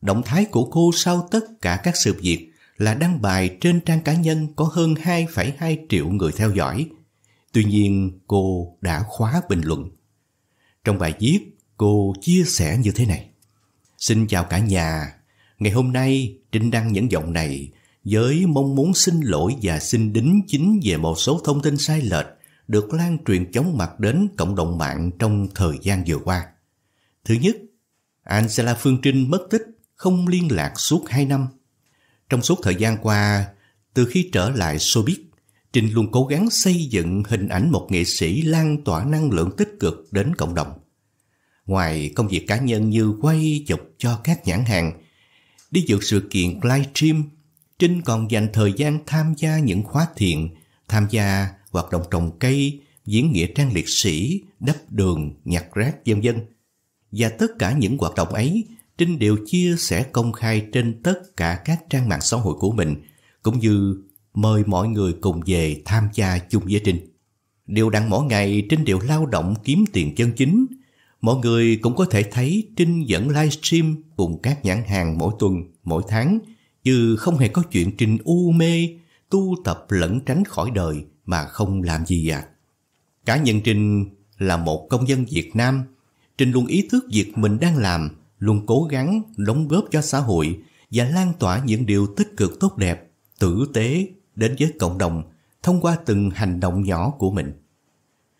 Động thái của cô sau tất cả các sự việc là đăng bài trên trang cá nhân có hơn 2,2 triệu người theo dõi. Tuy nhiên, cô đã khóa bình luận. Trong bài viết, cô chia sẻ như thế này. Xin chào cả nhà. Ngày hôm nay, Trinh đăng những dòng này với mong muốn xin lỗi và xin đính chính về một số thông tin sai lệch được lan truyền chóng mặt đến cộng đồng mạng trong thời gian vừa qua. Thứ nhất, Angela Phương Trinh mất tích, không liên lạc suốt 2 năm. Trong suốt thời gian qua, từ khi trở lại showbiz, Trinh luôn cố gắng xây dựng hình ảnh một nghệ sĩ lan tỏa năng lượng tích cực đến cộng đồng. Ngoài công việc cá nhân như quay chụp cho các nhãn hàng, đi dự sự kiện livestream Trinh còn dành thời gian tham gia những khóa thiện, tham gia hoạt động trồng cây, diễn nghĩa trang liệt sĩ, đắp đường, nhặt rác vân vân. Và tất cả những hoạt động ấy, Trinh đều chia sẻ công khai trên tất cả các trang mạng xã hội của mình, cũng như mời mọi người cùng về tham gia chung với Trinh. Điều đặn mỗi ngày Trinh đều lao động kiếm tiền chân chính. Mọi người cũng có thể thấy Trinh dẫn livestream cùng các nhãn hàng mỗi tuần, mỗi tháng chứ không hề có chuyện Trình u mê, tu tập lẩn tránh khỏi đời mà không làm gì ạ. À. Cá nhân Trình là một công dân Việt Nam, Trình luôn ý thức việc mình đang làm, luôn cố gắng đóng góp cho xã hội và lan tỏa những điều tích cực tốt đẹp, tử tế đến với cộng đồng thông qua từng hành động nhỏ của mình.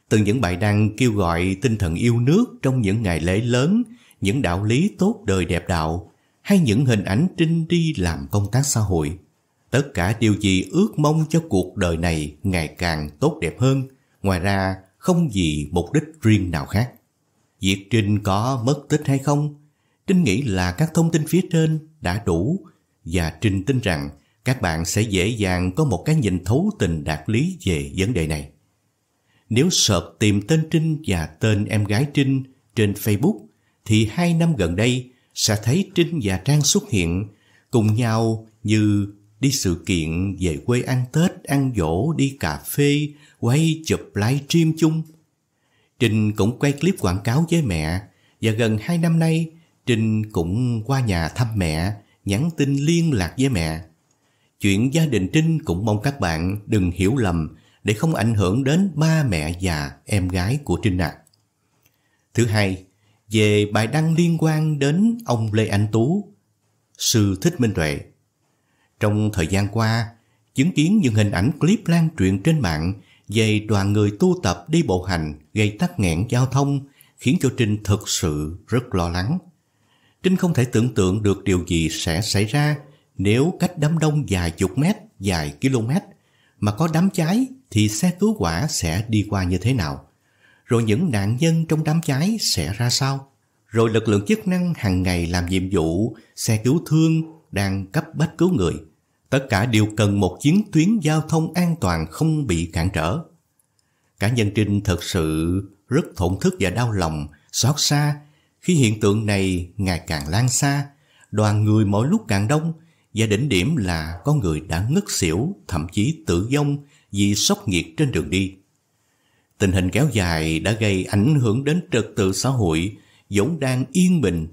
Từ những bài đăng kêu gọi tinh thần yêu nước trong những ngày lễ lớn, những đạo lý tốt đời đẹp đạo hay những hình ảnh trinh đi làm công tác xã hội. Tất cả điều gì ước mong cho cuộc đời này ngày càng tốt đẹp hơn, ngoài ra không vì mục đích riêng nào khác. Việc Trinh có mất tích hay không? Trinh nghĩ là các thông tin phía trên đã đủ và Trinh tin rằng các bạn sẽ dễ dàng có một cái nhìn thấu tình đạt lý về vấn đề này. Nếu search tìm tên Trinh và tên em gái Trinh trên Facebook thì hai năm gần đây sẽ thấy Trinh và Trang xuất hiện cùng nhau như đi sự kiện về quê ăn Tết, ăn dỗ, đi cà phê, quay chụp live stream chung. Trinh cũng quay clip quảng cáo với mẹ và gần 2 năm nay Trinh cũng qua nhà thăm mẹ, nhắn tin liên lạc với mẹ. Chuyện gia đình Trinh cũng mong các bạn đừng hiểu lầm để không ảnh hưởng đến ba mẹ và em gái của Trinh ạ. À. Thứ hai, về bài đăng liên quan đến ông Lê Anh Tú, sư Thích Minh Tuệ. Trong thời gian qua, chứng kiến những hình ảnh clip lan truyền trên mạng về đoàn người tu tập đi bộ hành gây tắc nghẽn giao thông khiến cho Trinh thực sự rất lo lắng. Trinh không thể tưởng tượng được điều gì sẽ xảy ra nếu cách đám đông dài chục mét, dài km mà có đám cháy thì xe cứu hỏa sẽ đi qua như thế nào rồi những nạn nhân trong đám cháy sẽ ra sao, rồi lực lượng chức năng hàng ngày làm nhiệm vụ, xe cứu thương đang cấp bách cứu người. Tất cả đều cần một chiến tuyến giao thông an toàn không bị cản trở. Cả nhân trinh thật sự rất thổn thức và đau lòng, xót xa khi hiện tượng này ngày càng lan xa, đoàn người mỗi lúc càng đông và đỉnh điểm là có người đã ngất xỉu, thậm chí tử vong vì sốc nhiệt trên đường đi. Tình hình kéo dài đã gây ảnh hưởng đến trật tự xã hội vốn đang yên bình.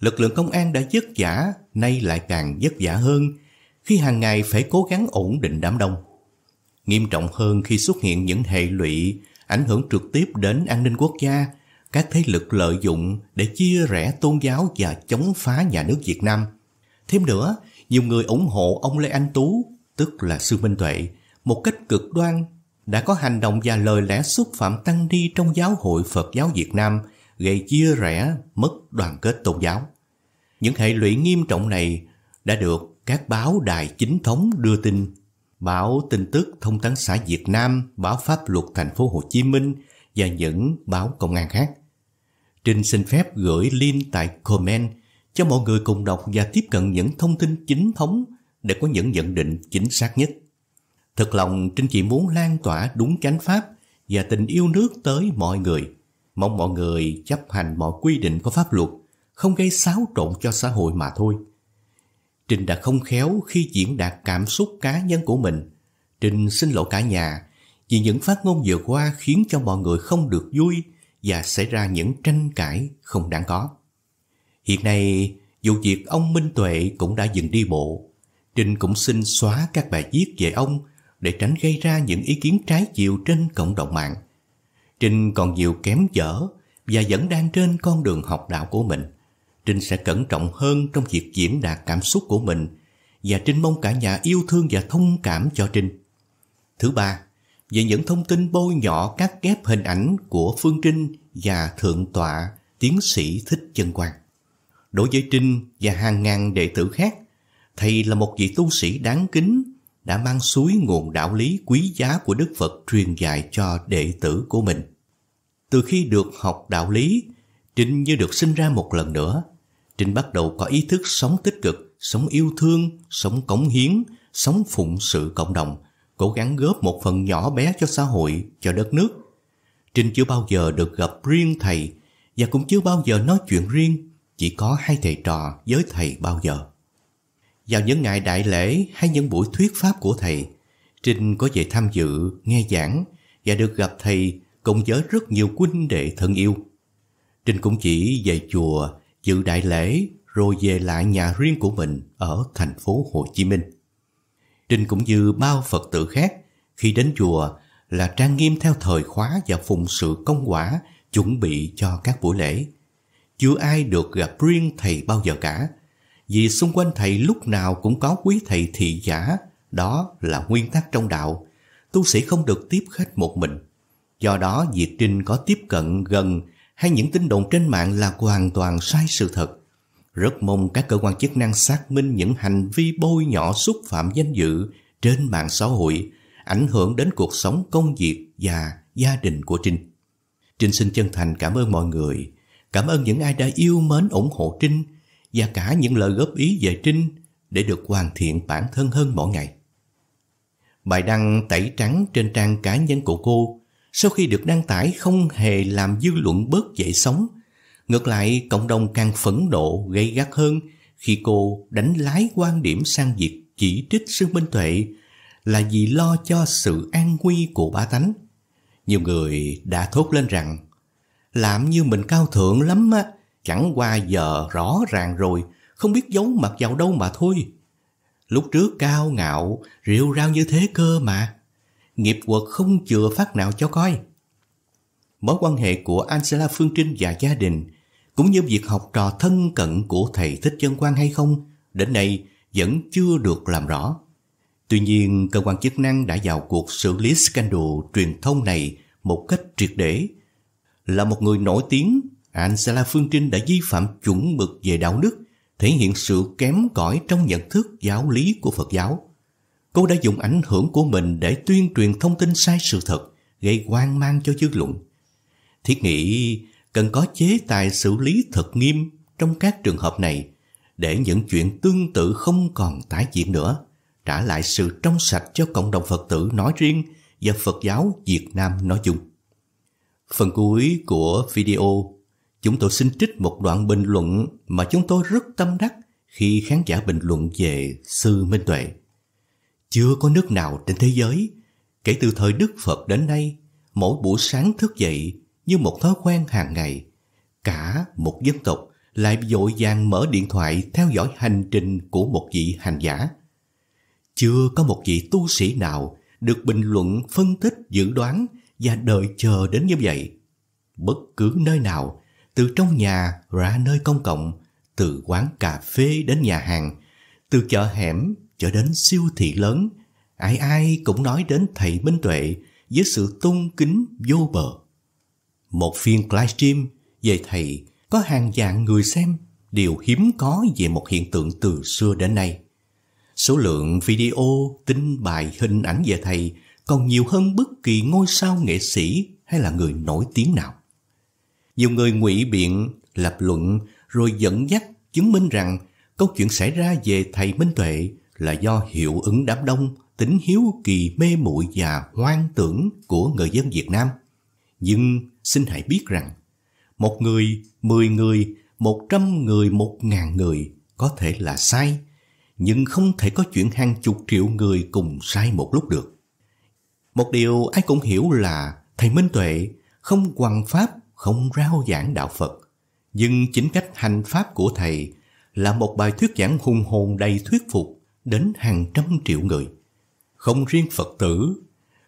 Lực lượng công an đã vất vả, nay lại càng vất vả hơn khi hàng ngày phải cố gắng ổn định đám đông. Nghiêm trọng hơn khi xuất hiện những hệ lụy ảnh hưởng trực tiếp đến an ninh quốc gia, các thế lực lợi dụng để chia rẽ tôn giáo và chống phá nhà nước Việt Nam. Thêm nữa, nhiều người ủng hộ ông Lê Anh Tú, tức là Sư Minh Tuệ, một cách cực đoan đã có hành động và lời lẽ xúc phạm tăng ni trong giáo hội Phật giáo Việt Nam gây chia rẽ, mất đoàn kết tôn giáo. Những hệ lụy nghiêm trọng này đã được các báo đài chính thống đưa tin. Báo tin tức Thông tấn xã Việt Nam, báo pháp luật thành phố Hồ Chí Minh và những báo công an khác. Trinh xin phép gửi link tại comment cho mọi người cùng đọc và tiếp cận những thông tin chính thống để có những nhận định chính xác nhất. Thật lòng Trinh chỉ muốn lan tỏa đúng chánh pháp và tình yêu nước tới mọi người. Mong mọi người chấp hành mọi quy định của pháp luật, không gây xáo trộn cho xã hội mà thôi. Trinh đã không khéo khi diễn đạt cảm xúc cá nhân của mình. Trinh xin lỗi cả nhà vì những phát ngôn vừa qua khiến cho mọi người không được vui và xảy ra những tranh cãi không đáng có. Hiện nay, dù việc ông Minh Tuệ cũng đã dừng đi bộ, Trinh cũng xin xóa các bài viết về ông để tránh gây ra những ý kiến trái chiều trên cộng đồng mạng. Trinh còn nhiều kém dở và vẫn đang trên con đường học đạo của mình. Trinh sẽ cẩn trọng hơn trong việc diễn đạt cảm xúc của mình và Trinh mong cả nhà yêu thương và thông cảm cho Trinh. Thứ ba, về những thông tin bôi nhọ các ghép hình ảnh của Phương Trinh và Thượng tọa Tiến sĩ Thích Chân Quang. Đối với Trinh và hàng ngàn đệ tử khác, thầy là một vị tu sĩ đáng kính đã mang suối nguồn đạo lý quý giá của Đức Phật truyền dạy cho đệ tử của mình. Từ khi được học đạo lý, Trinh như được sinh ra một lần nữa. Trinh bắt đầu có ý thức sống tích cực, sống yêu thương, sống cống hiến, sống phụng sự cộng đồng, cố gắng góp một phần nhỏ bé cho xã hội, cho đất nước. Trinh chưa bao giờ được gặp riêng thầy và cũng chưa bao giờ nói chuyện riêng, chỉ có hai thầy trò với thầy bao giờ. Vào những ngày đại lễ hay những buổi thuyết pháp của thầy, Trinh có về tham dự, nghe giảng và được gặp thầy cùng với rất nhiều huynh đệ thân yêu. Trinh cũng chỉ về chùa, dự đại lễ rồi về lại nhà riêng của mình ở thành phố Hồ Chí Minh. Trinh cũng như bao Phật tử khác, khi đến chùa là trang nghiêm theo thời khóa và phụng sự công quả chuẩn bị cho các buổi lễ. Chưa ai được gặp riêng thầy bao giờ cả, vì xung quanh thầy lúc nào cũng có quý thầy thị giả, đó là nguyên tắc trong đạo. Tu sĩ không được tiếp khách một mình. Do đó, việc Trinh có tiếp cận gần hay những tin đồn trên mạng là hoàn toàn sai sự thật. Rất mong các cơ quan chức năng xác minh những hành vi bôi nhọ xúc phạm danh dự trên mạng xã hội ảnh hưởng đến cuộc sống công việc và gia đình của Trinh. Trinh xin chân thành cảm ơn mọi người, cảm ơn những ai đã yêu mến ủng hộ Trinh và cả những lời góp ý về Trinh để được hoàn thiện bản thân hơn mỗi ngày. Bài đăng tẩy trắng trên trang cá nhân của cô sau khi được đăng tải không hề làm dư luận bớt dậy sóng. Ngược lại, cộng đồng càng phẫn nộ, gây gắt hơn khi cô đánh lái quan điểm sang việc chỉ trích sư Minh Tuệ là vì lo cho sự an nguy của bá tánh. Nhiều người đã thốt lên rằng làm như mình cao thượng lắm á, Chẳng qua giờ rõ ràng rồi, không biết giấu mặt vào đâu mà thôi. Lúc trước cao ngạo, rượu rao như thế cơ mà. Nghiệp quật không chừa phát nào cho coi. Mối quan hệ của Angela Phương Trinh và gia đình, cũng như việc học trò thân cận của thầy Thích Chân Quang hay không, đến nay vẫn chưa được làm rõ. Tuy nhiên, cơ quan chức năng đã vào cuộc xử lý scandal truyền thông này một cách triệt để. Là một người nổi tiếng Angela Phương Trinh đã vi phạm chuẩn mực về đạo đức, thể hiện sự kém cỏi trong nhận thức giáo lý của Phật giáo. Cô đã dùng ảnh hưởng của mình để tuyên truyền thông tin sai sự thật, gây hoang mang cho dư luận. Thiết nghĩ cần có chế tài xử lý thật nghiêm trong các trường hợp này để những chuyện tương tự không còn tái diễn nữa, trả lại sự trong sạch cho cộng đồng Phật tử nói riêng và Phật giáo Việt Nam nói chung. Phần cuối của video Chúng tôi xin trích một đoạn bình luận mà chúng tôi rất tâm đắc khi khán giả bình luận về Sư Minh Tuệ. Chưa có nước nào trên thế giới, kể từ thời Đức Phật đến nay, mỗi buổi sáng thức dậy như một thói quen hàng ngày. Cả một dân tộc lại dội vàng mở điện thoại theo dõi hành trình của một vị hành giả. Chưa có một vị tu sĩ nào được bình luận, phân tích, dự đoán và đợi chờ đến như vậy. Bất cứ nơi nào, từ trong nhà ra nơi công cộng, từ quán cà phê đến nhà hàng, từ chợ hẻm cho đến siêu thị lớn, ai ai cũng nói đến thầy Minh Tuệ với sự tôn kính vô bờ. Một phiên livestream về thầy có hàng dạng người xem điều hiếm có về một hiện tượng từ xưa đến nay. Số lượng video, tin bài, hình ảnh về thầy còn nhiều hơn bất kỳ ngôi sao nghệ sĩ hay là người nổi tiếng nào. Nhiều người ngụy biện, lập luận rồi dẫn dắt chứng minh rằng câu chuyện xảy ra về thầy Minh Tuệ là do hiệu ứng đám đông, tính hiếu kỳ mê muội và hoang tưởng của người dân Việt Nam. Nhưng xin hãy biết rằng, một người, mười người, một trăm người, một ngàn người có thể là sai, nhưng không thể có chuyện hàng chục triệu người cùng sai một lúc được. Một điều ai cũng hiểu là thầy Minh Tuệ không hoằng pháp không rao giảng đạo Phật, nhưng chính cách hành pháp của Thầy là một bài thuyết giảng hùng hồn đầy thuyết phục đến hàng trăm triệu người. Không riêng Phật tử,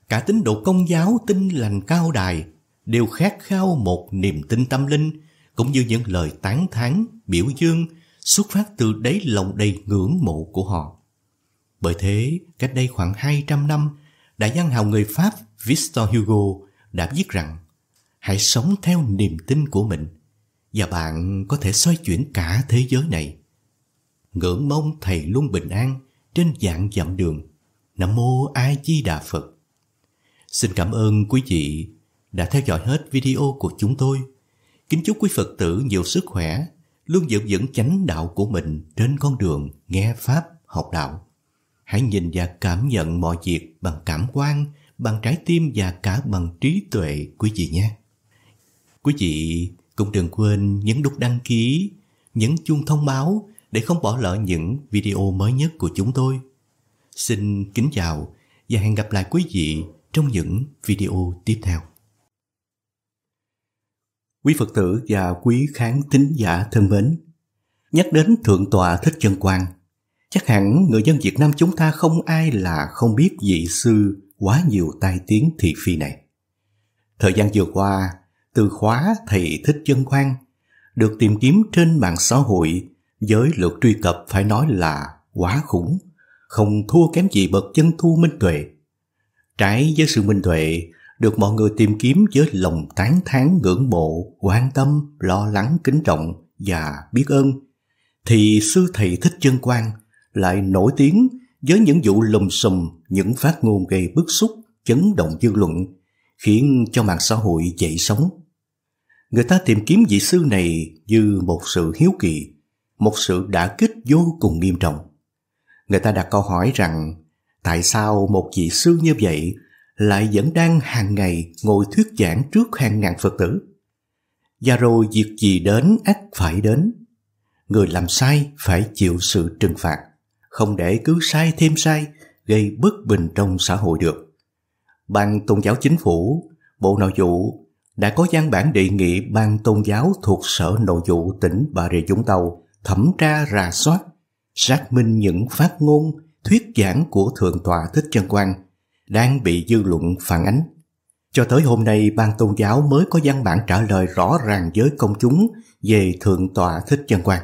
cả tín đồ công giáo tinh lành cao đài đều khát khao một niềm tin tâm linh cũng như những lời tán thán biểu dương xuất phát từ đáy lòng đầy ngưỡng mộ của họ. Bởi thế, cách đây khoảng 200 năm, đại văn hào người Pháp Victor Hugo đã viết rằng hãy sống theo niềm tin của mình và bạn có thể xoay chuyển cả thế giới này. Ngưỡng mong Thầy luôn bình an trên dạng dặm đường. Nam Mô A Di Đà Phật. Xin cảm ơn quý vị đã theo dõi hết video của chúng tôi. Kính chúc quý Phật tử nhiều sức khỏe, luôn giữ vững chánh đạo của mình trên con đường nghe Pháp, học đạo. Hãy nhìn và cảm nhận mọi việc bằng cảm quan, bằng trái tim và cả bằng trí tuệ quý vị nhé. Quý vị cũng đừng quên nhấn nút đăng ký, nhấn chuông thông báo để không bỏ lỡ những video mới nhất của chúng tôi. Xin kính chào và hẹn gặp lại quý vị trong những video tiếp theo. Quý Phật tử và quý khán thính giả thân mến, nhắc đến Thượng tọa Thích Chân Quang, chắc hẳn người dân Việt Nam chúng ta không ai là không biết vị sư quá nhiều tai tiếng thị phi này. Thời gian vừa qua, từ khóa thầy thích chân khoan được tìm kiếm trên mạng xã hội với lượt truy cập phải nói là quá khủng, không thua kém gì bậc chân thu minh tuệ. Trái với sự minh tuệ, được mọi người tìm kiếm với lòng tán thán ngưỡng mộ, quan tâm, lo lắng, kính trọng và biết ơn, thì sư thầy thích chân quan lại nổi tiếng với những vụ lùm xùm, những phát ngôn gây bức xúc, chấn động dư luận, khiến cho mạng xã hội dậy sóng người ta tìm kiếm vị sư này như một sự hiếu kỳ, một sự đả kích vô cùng nghiêm trọng. Người ta đặt câu hỏi rằng tại sao một vị sư như vậy lại vẫn đang hàng ngày ngồi thuyết giảng trước hàng ngàn Phật tử? Và rồi việc gì đến ắt phải đến. Người làm sai phải chịu sự trừng phạt, không để cứ sai thêm sai gây bất bình trong xã hội được. Ban tôn giáo chính phủ, Bộ Nội vụ đã có văn bản đề nghị Ban Tôn giáo thuộc Sở Nội vụ tỉnh Bà Rịa Vũng Tàu thẩm tra rà soát, xác minh những phát ngôn, thuyết giảng của Thượng tọa Thích Chân Quang đang bị dư luận phản ánh. Cho tới hôm nay, Ban Tôn giáo mới có văn bản trả lời rõ ràng với công chúng về Thượng tọa Thích Chân Quang.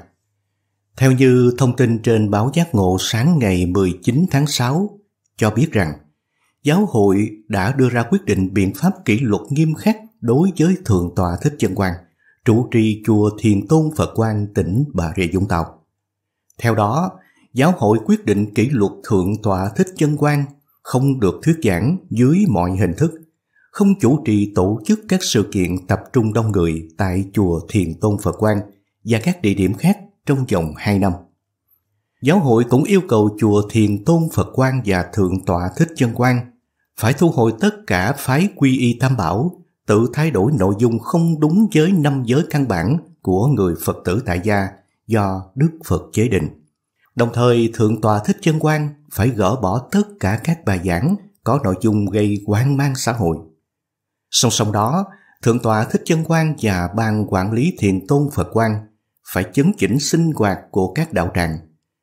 Theo như thông tin trên báo Giác Ngộ sáng ngày 19 tháng 6 cho biết rằng, giáo hội đã đưa ra quyết định biện pháp kỷ luật nghiêm khắc đối với Thượng tòa Thích Chân Quang, trụ trì chùa Thiền Tôn Phật Quang tỉnh Bà Rịa Vũng Tàu. Theo đó, giáo hội quyết định kỷ luật Thượng tòa Thích Chân Quang không được thuyết giảng dưới mọi hình thức, không chủ trì tổ chức các sự kiện tập trung đông người tại chùa Thiền Tôn Phật Quang và các địa điểm khác trong vòng 2 năm. Giáo hội cũng yêu cầu chùa Thiền Tôn Phật Quang và Thượng tọa Thích Chân Quang phải thu hồi tất cả phái quy y Tam Bảo tự thay đổi nội dung không đúng với năm giới căn bản của người Phật tử tại gia do Đức Phật chế định. Đồng thời, Thượng tòa Thích Chân Quang phải gỡ bỏ tất cả các bài giảng có nội dung gây hoang mang xã hội. Song song đó, Thượng tòa Thích Chân Quang và Ban Quản lý Thiền Tôn Phật Quang phải chấn chỉnh sinh hoạt của các đạo tràng,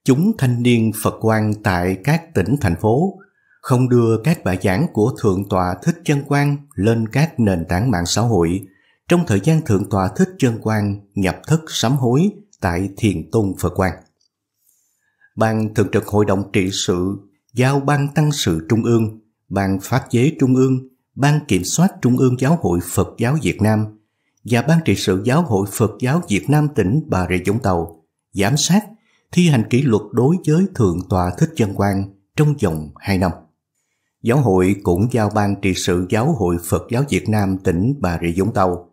chúng thanh niên Phật Quang tại các tỉnh thành phố không đưa các bài giảng của Thượng tọa Thích Chân Quang lên các nền tảng mạng xã hội trong thời gian Thượng tọa Thích Chân Quang nhập thất sám hối tại Thiền Tôn Phật Quang. Ban Thường trực Hội đồng Trị sự giao Ban Tăng sự Trung ương, Ban Pháp chế Trung ương, Ban Kiểm soát Trung ương Giáo hội Phật giáo Việt Nam và Ban Trị sự Giáo hội Phật giáo Việt Nam tỉnh Bà Rịa Vũng Tàu giám sát thi hành kỷ luật đối với Thượng tọa Thích Chân Quang trong vòng 2 năm. Giáo hội cũng giao ban trị sự Giáo hội Phật giáo Việt Nam tỉnh Bà Rịa Vũng Tàu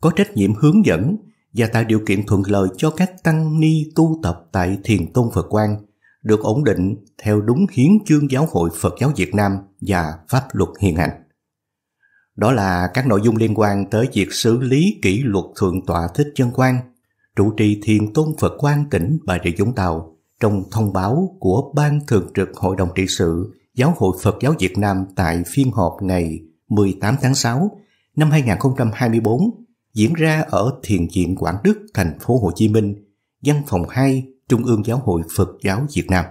có trách nhiệm hướng dẫn và tạo điều kiện thuận lợi cho các tăng ni tu tập tại Thiền Tôn Phật Quang được ổn định theo đúng hiến chương Giáo hội Phật giáo Việt Nam và pháp luật hiện hành. Đó là các nội dung liên quan tới việc xử lý kỷ luật Thượng tọa Thích Chân Quang, trụ trì Thiền Tôn Phật Quang tỉnh Bà Rịa Vũng Tàu trong thông báo của Ban Thường trực Hội đồng trị sự Giáo hội Phật giáo Việt Nam tại phiên họp ngày 18 tháng 6 năm 2024 diễn ra ở Thiền viện Quảng Đức, thành phố Hồ Chí Minh, văn phòng 2, Trung ương Giáo hội Phật giáo Việt Nam.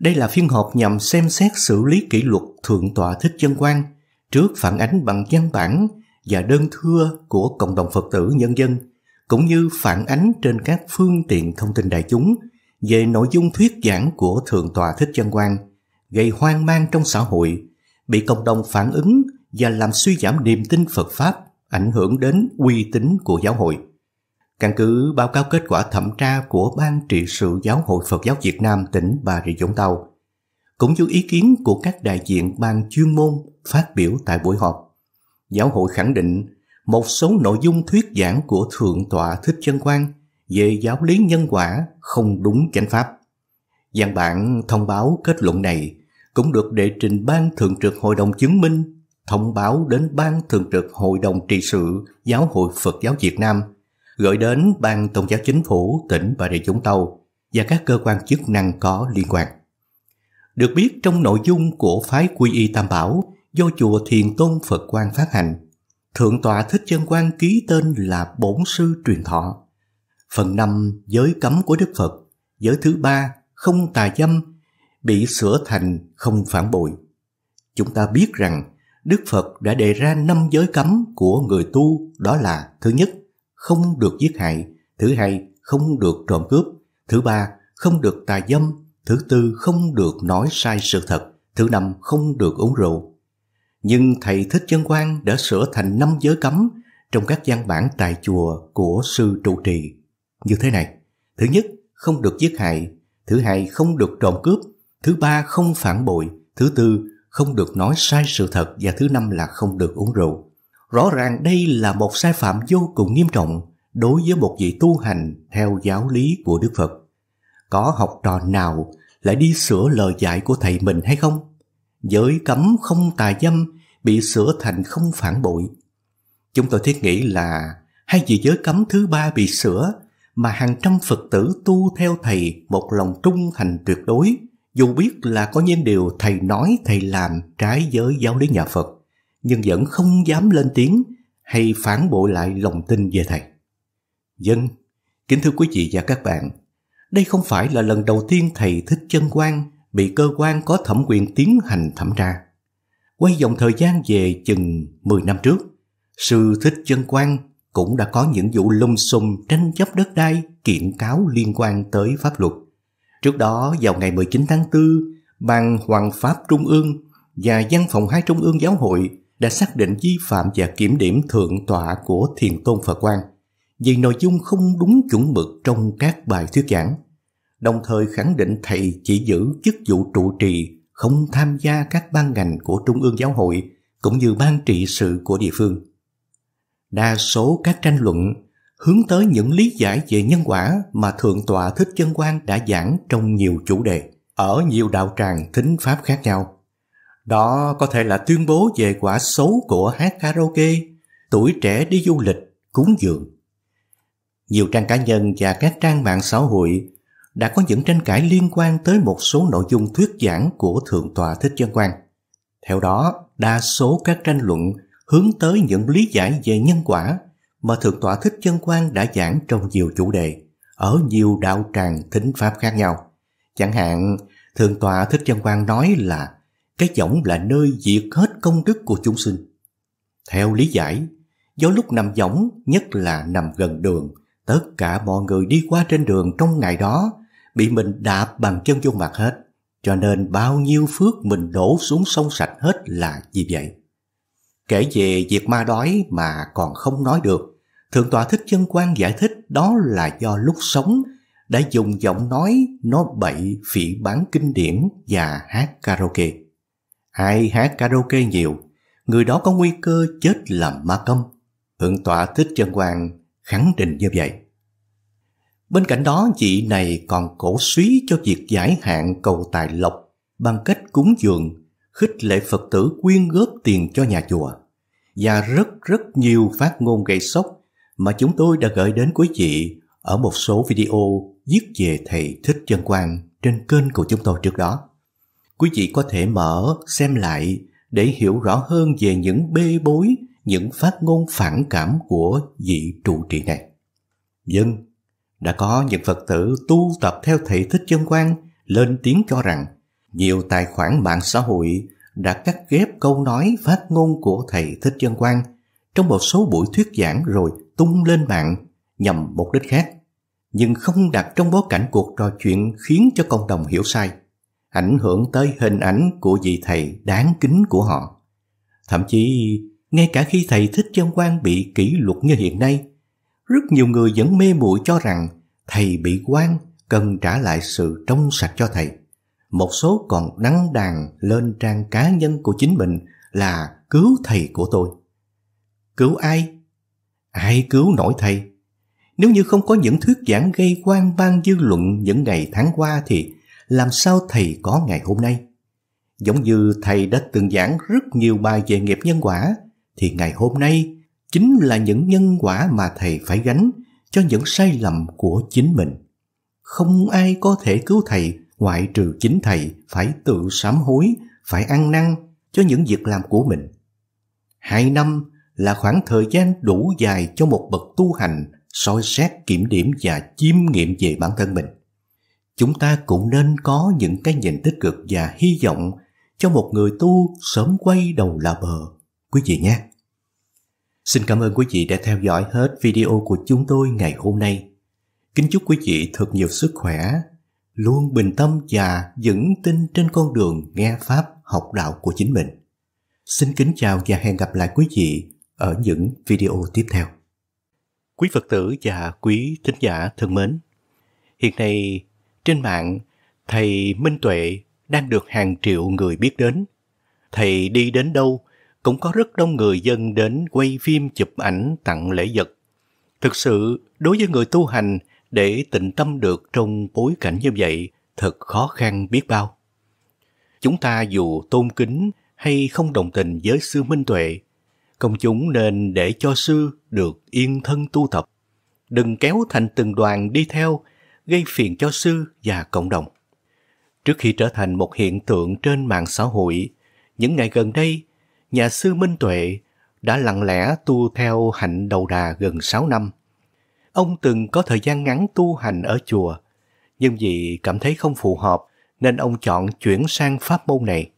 Đây là phiên họp nhằm xem xét xử lý kỷ luật Thượng tọa Thích Chân Quang trước phản ánh bằng văn bản và đơn thưa của cộng đồng Phật tử nhân dân, cũng như phản ánh trên các phương tiện thông tin đại chúng về nội dung thuyết giảng của Thượng tọa Thích Chân Quang – gây hoang mang trong xã hội, bị cộng đồng phản ứng và làm suy giảm niềm tin Phật Pháp, ảnh hưởng đến uy tín của giáo hội. Căn cứ báo cáo kết quả thẩm tra của Ban trị sự Giáo hội Phật giáo Việt Nam tỉnh Bà Rịa Vũng Tàu, cũng như ý kiến của các đại diện ban chuyên môn phát biểu tại buổi họp. Giáo hội khẳng định một số nội dung thuyết giảng của Thượng tọa Thích Chân Quang về giáo lý nhân quả không đúng chánh pháp. Giang bản thông báo kết luận này cũng được đệ trình Ban Thường trực Hội đồng Chứng minh thông báo đến Ban Thường trực Hội đồng Trị sự Giáo hội Phật giáo Việt Nam, gửi đến Ban Tôn giáo Chính phủ tỉnh Bà Rịa Vũng Tàu và các cơ quan chức năng có liên quan. Được biết trong nội dung của phái Quy y Tam Bảo do chùa Thiền Tôn Phật Quang phát hành, Thượng tọa Thích Chân Quang ký tên là Bổn sư truyền thọ. Phần năm giới cấm của Đức Phật, giới thứ ba không tà dâm bị sửa thành không phản bội. Chúng ta biết rằng Đức Phật đã đề ra năm giới cấm của người tu đó là thứ nhất, không được giết hại, thứ hai, không được trộm cướp, thứ ba, không được tà dâm, thứ tư, không được nói sai sự thật, thứ năm, không được uống rượu. Nhưng Thầy Thích Chân Quang đã sửa thành năm giới cấm trong các văn bản tại chùa của sư trụ trì. Như thế này, thứ nhất, không được giết hại, thứ hai, không được trộm cướp, thứ ba không phản bội, thứ tư không được nói sai sự thật và thứ năm là không được uống rượu. Rõ ràng đây là một sai phạm vô cùng nghiêm trọng đối với một vị tu hành theo giáo lý của Đức Phật. Có học trò nào lại đi sửa lời dạy của thầy mình hay không? Giới cấm không tà dâm bị sửa thành không phản bội. Chúng tôi thiết nghĩ là hai vị giới cấm thứ ba bị sửa mà hàng trăm Phật tử tu theo thầy một lòng trung thành tuyệt đối – dù biết là có những điều thầy nói thầy làm trái với giáo lý nhà Phật, nhưng vẫn không dám lên tiếng hay phản bội lại lòng tin về thầy. Dân, kính thưa quý vị và các bạn, đây không phải là lần đầu tiên thầy Thích Chân quan bị cơ quan có thẩm quyền tiến hành thẩm tra. Quay dòng thời gian về chừng 10 năm trước, sư Thích Chân quan cũng đã có những vụ lung xung tranh chấp đất đai kiện cáo liên quan tới pháp luật. Trước đó vào ngày 19 tháng 4, Ban Hoàng Pháp Trung ương và Văn phòng hai Trung ương Giáo hội đã xác định vi phạm và kiểm điểm thượng tọa của Thiền Tôn Phật Quang vì nội dung không đúng chuẩn mực trong các bài thuyết giảng, đồng thời khẳng định thầy chỉ giữ chức vụ trụ trì không tham gia các ban ngành của Trung ương Giáo hội cũng như ban trị sự của địa phương. Đa số các tranh luận hướng tới những lý giải về nhân quả mà Thượng tọa Thích Chân Quang đã giảng trong nhiều chủ đề, ở nhiều đạo tràng thính pháp khác nhau. Đó có thể là tuyên bố về quả xấu của hát karaoke, tuổi trẻ đi du lịch, cúng dường. Nhiều trang cá nhân và các trang mạng xã hội đã có những tranh cãi liên quan tới một số nội dung thuyết giảng của Thượng tọa Thích Chân Quang. Theo đó, đa số các tranh luận hướng tới những lý giải về nhân quả mà Thượng tọa Thích Chân Quang đã giảng trong nhiều chủ đề, ở nhiều đạo tràng thính pháp khác nhau. Chẳng hạn, Thượng tọa Thích Chân Quang nói là cái võng là nơi diệt hết công đức của chúng sinh. Theo lý giải, do lúc nằm võng nhất là nằm gần đường, tất cả mọi người đi qua trên đường trong ngày đó bị mình đạp bằng chân vô mặt hết, cho nên bao nhiêu phước mình đổ xuống sông sạch hết là gì vậy. Kể về việc ma đói mà còn không nói được Thượng tọa Thích Chân Quang giải thích đó là do lúc sống đã dùng giọng nói nó bậy phỉ bán kinh điển và hát karaoke. Ai hát karaoke nhiều, người đó có nguy cơ chết làm ma câm. Thượng tọa Thích Chân Quang khẳng định như vậy. Bên cạnh đó, chị này còn cổ suý cho việc giải hạn cầu tài lộc bằng cách cúng dường, khích lệ Phật tử quyên góp tiền cho nhà chùa và rất rất nhiều phát ngôn gây sốc mà chúng tôi đã gửi đến quý vị ở một số video viết về thầy Thích chân Quang trên kênh của chúng tôi trước đó. Quý vị có thể mở xem lại để hiểu rõ hơn về những bê bối, những phát ngôn phản cảm của vị trụ trì này. Dân vâng, đã có những Phật tử tu tập theo thầy Thích Chân Quang lên tiếng cho rằng nhiều tài khoản mạng xã hội đã cắt ghép câu nói phát ngôn của thầy Thích Chân Quang trong một số buổi thuyết giảng rồi tung lên mạng nhằm mục đích khác, nhưng không đặt trong bối cảnh cuộc trò chuyện khiến cho cộng đồng hiểu sai, ảnh hưởng tới hình ảnh của vị thầy đáng kính của họ. Thậm chí, ngay cả khi thầy Thích Chân quan bị kỷ luật như hiện nay, rất nhiều người vẫn mê muội cho rằng thầy bị quan cần trả lại sự trong sạch cho thầy. Một số còn đăng đàn lên trang cá nhân của chính mình là cứu thầy của tôi. Cứu ai Ai cứu nổi thầy? Nếu như không có những thuyết giảng gây quan ban dư luận những ngày tháng qua thì làm sao thầy có ngày hôm nay? Giống như thầy đã từng giảng rất nhiều bài về nghiệp nhân quả, thì ngày hôm nay chính là những nhân quả mà thầy phải gánh cho những sai lầm của chính mình. Không ai có thể cứu thầy ngoại trừ chính thầy phải tự sám hối, phải ăn năn cho những việc làm của mình. Hai năm là khoảng thời gian đủ dài cho một bậc tu hành soi xét kiểm điểm và chiêm nghiệm về bản thân mình. Chúng ta cũng nên có những cái nhìn tích cực và hy vọng cho một người tu sớm quay đầu là bờ, quý vị nhé. Xin cảm ơn quý vị đã theo dõi hết video của chúng tôi ngày hôm nay. Kính chúc quý vị thật nhiều sức khỏe, luôn bình tâm và vững tin trên con đường nghe Pháp học đạo của chính mình. Xin kính chào và hẹn gặp lại quý vị ở những video tiếp theo. Quý Phật tử và quý thính giả thân mến, hiện nay trên mạng thầy Minh Tuệ đang được hàng triệu người biết đến. Thầy đi đến đâu cũng có rất đông người dân đến quay phim chụp ảnh tặng lễ vật. Thực sự, đối với người tu hành để tịnh tâm được trong bối cảnh như vậy thật khó khăn biết bao. Chúng ta dù tôn kính hay không đồng tình với sư Minh Tuệ công chúng nên để cho sư được yên thân tu tập, đừng kéo thành từng đoàn đi theo, gây phiền cho sư và cộng đồng. Trước khi trở thành một hiện tượng trên mạng xã hội, những ngày gần đây, nhà sư Minh Tuệ đã lặng lẽ tu theo hạnh đầu đà gần 6 năm. Ông từng có thời gian ngắn tu hành ở chùa, nhưng vì cảm thấy không phù hợp nên ông chọn chuyển sang pháp môn này.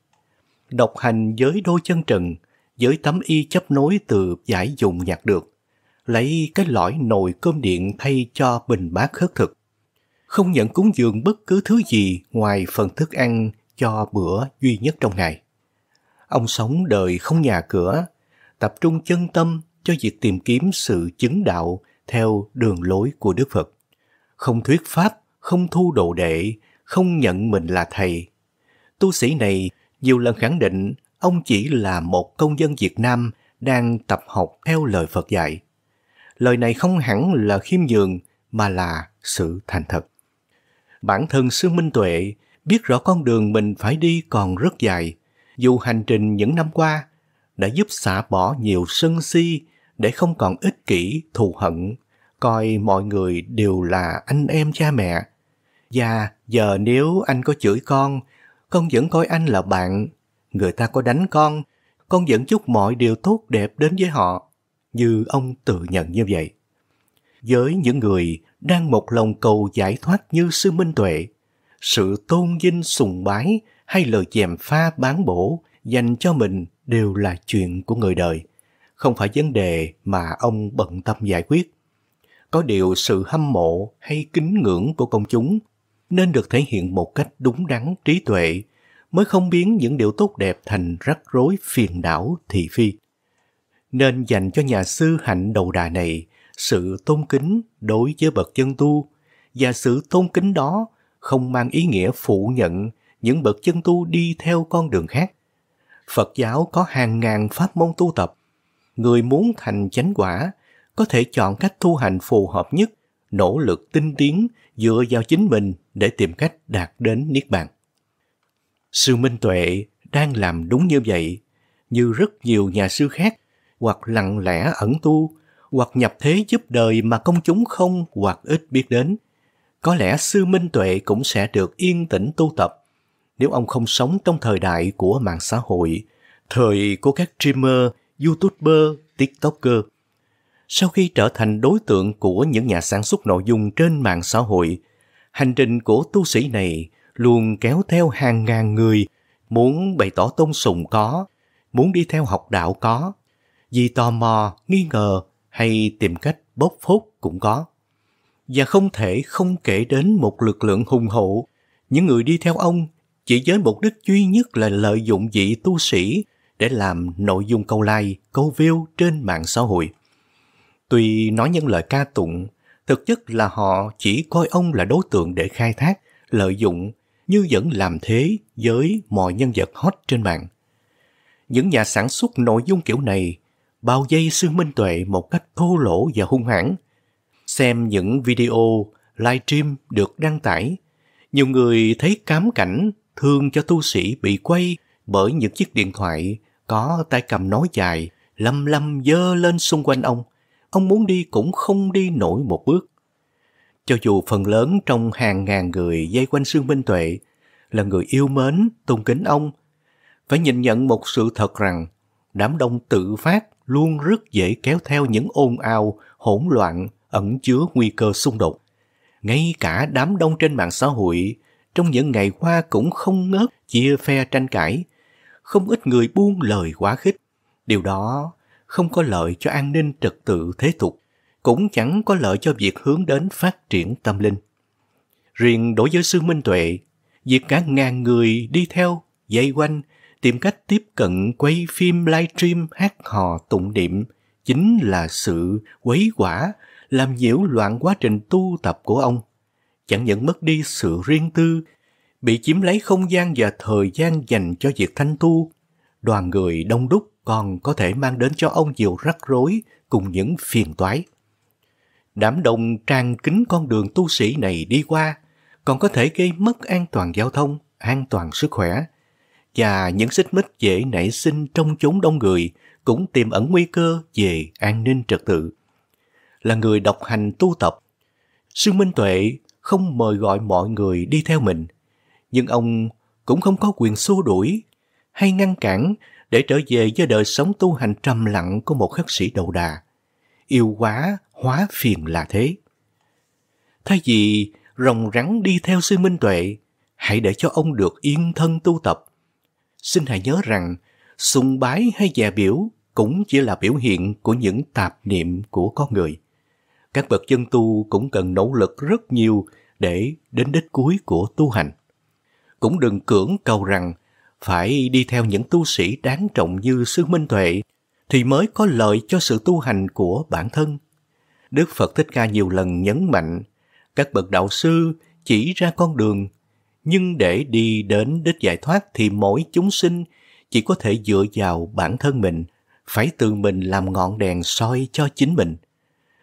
Độc hành với đôi chân trần với tấm y chấp nối từ giải dùng nhặt được, lấy cái lõi nồi cơm điện thay cho bình bát khất thực. Không nhận cúng dường bất cứ thứ gì ngoài phần thức ăn cho bữa duy nhất trong ngày. Ông sống đời không nhà cửa, tập trung chân tâm cho việc tìm kiếm sự chứng đạo theo đường lối của Đức Phật. Không thuyết pháp, không thu đồ đệ, không nhận mình là thầy. Tu sĩ này nhiều lần khẳng định ông chỉ là một công dân Việt Nam đang tập học theo lời Phật dạy. Lời này không hẳn là khiêm nhường mà là sự thành thật. Bản thân sư Minh Tuệ biết rõ con đường mình phải đi còn rất dài, dù hành trình những năm qua đã giúp xả bỏ nhiều sân si để không còn ích kỷ, thù hận, coi mọi người đều là anh em cha mẹ. Và giờ nếu anh có chửi con, con vẫn coi anh là bạn người ta có đánh con, con vẫn chúc mọi điều tốt đẹp đến với họ, như ông tự nhận như vậy. Với những người đang một lòng cầu giải thoát như sư minh tuệ, sự tôn vinh sùng bái hay lời chèm pha bán bổ dành cho mình đều là chuyện của người đời, không phải vấn đề mà ông bận tâm giải quyết. Có điều sự hâm mộ hay kính ngưỡng của công chúng nên được thể hiện một cách đúng đắn trí tuệ mới không biến những điều tốt đẹp thành rắc rối phiền đảo thị phi. Nên dành cho nhà sư hạnh đầu đà này sự tôn kính đối với bậc chân tu và sự tôn kính đó không mang ý nghĩa phủ nhận những bậc chân tu đi theo con đường khác. Phật giáo có hàng ngàn pháp môn tu tập. Người muốn thành chánh quả có thể chọn cách tu hành phù hợp nhất, nỗ lực tinh tiến dựa vào chính mình để tìm cách đạt đến niết bàn. Sư Minh Tuệ đang làm đúng như vậy, như rất nhiều nhà sư khác, hoặc lặng lẽ ẩn tu, hoặc nhập thế giúp đời mà công chúng không hoặc ít biết đến. Có lẽ Sư Minh Tuệ cũng sẽ được yên tĩnh tu tập nếu ông không sống trong thời đại của mạng xã hội, thời của các streamer, youtuber, tiktoker. Sau khi trở thành đối tượng của những nhà sản xuất nội dung trên mạng xã hội, hành trình của tu sĩ này luôn kéo theo hàng ngàn người muốn bày tỏ tôn sùng có, muốn đi theo học đạo có, vì tò mò, nghi ngờ hay tìm cách bốc phốt cũng có. Và không thể không kể đến một lực lượng hùng hậu, những người đi theo ông chỉ với mục đích duy nhất là lợi dụng vị tu sĩ để làm nội dung câu like, câu view trên mạng xã hội. Tuy nói những lời ca tụng, thực chất là họ chỉ coi ông là đối tượng để khai thác, lợi dụng như vẫn làm thế với mọi nhân vật hot trên mạng. Những nhà sản xuất nội dung kiểu này bao dây sư minh tuệ một cách thô lỗ và hung hãn. Xem những video, live stream được đăng tải, nhiều người thấy cám cảnh thương cho tu sĩ bị quay bởi những chiếc điện thoại có tay cầm nói dài, lăm lăm dơ lên xung quanh ông. Ông muốn đi cũng không đi nổi một bước. Cho dù phần lớn trong hàng ngàn người dây quanh Sương Minh Tuệ là người yêu mến, tôn kính ông, phải nhìn nhận một sự thật rằng đám đông tự phát luôn rất dễ kéo theo những ồn ào, hỗn loạn, ẩn chứa nguy cơ xung đột. Ngay cả đám đông trên mạng xã hội trong những ngày qua cũng không ngớt chia phe tranh cãi. Không ít người buông lời quá khích. Điều đó không có lợi cho an ninh trật tự thế tục cũng chẳng có lợi cho việc hướng đến phát triển tâm linh. Riêng đối với sư Minh Tuệ, việc cả ngàn người đi theo, dây quanh, tìm cách tiếp cận quay phim livestream hát hò tụng niệm chính là sự quấy quả làm nhiễu loạn quá trình tu tập của ông chẳng những mất đi sự riêng tư bị chiếm lấy không gian và thời gian dành cho việc thanh tu đoàn người đông đúc còn có thể mang đến cho ông nhiều rắc rối cùng những phiền toái đám đông trang kính con đường tu sĩ này đi qua còn có thể gây mất an toàn giao thông, an toàn sức khỏe. Và những xích mích dễ nảy sinh trong chốn đông người cũng tiềm ẩn nguy cơ về an ninh trật tự. Là người độc hành tu tập, sư Minh Tuệ không mời gọi mọi người đi theo mình, nhưng ông cũng không có quyền xua đuổi hay ngăn cản để trở về với đời sống tu hành trầm lặng của một khất sĩ đầu đà. Yêu quá hóa phiền là thế. Thay vì rồng rắn đi theo sư Minh Tuệ, hãy để cho ông được yên thân tu tập. Xin hãy nhớ rằng, sùng bái hay dè biểu cũng chỉ là biểu hiện của những tạp niệm của con người. Các bậc chân tu cũng cần nỗ lực rất nhiều để đến đích cuối của tu hành. Cũng đừng cưỡng cầu rằng phải đi theo những tu sĩ đáng trọng như sư Minh Tuệ thì mới có lợi cho sự tu hành của bản thân Đức Phật Thích Ca nhiều lần nhấn mạnh các bậc đạo sư chỉ ra con đường, nhưng để đi đến đích giải thoát thì mỗi chúng sinh chỉ có thể dựa vào bản thân mình, phải tự mình làm ngọn đèn soi cho chính mình.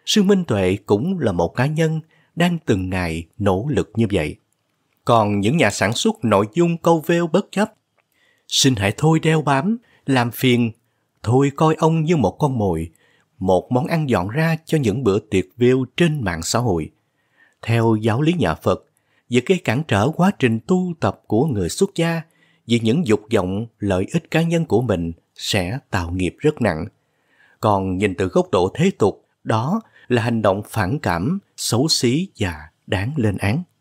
Sư Minh Tuệ cũng là một cá nhân đang từng ngày nỗ lực như vậy. Còn những nhà sản xuất nội dung câu veo bất chấp, xin hãy thôi đeo bám, làm phiền, thôi coi ông như một con mồi, một món ăn dọn ra cho những bữa tiệc view trên mạng xã hội. Theo giáo lý nhà Phật, việc gây cản trở quá trình tu tập của người xuất gia vì những dục vọng lợi ích cá nhân của mình sẽ tạo nghiệp rất nặng. Còn nhìn từ góc độ thế tục, đó là hành động phản cảm, xấu xí và đáng lên án.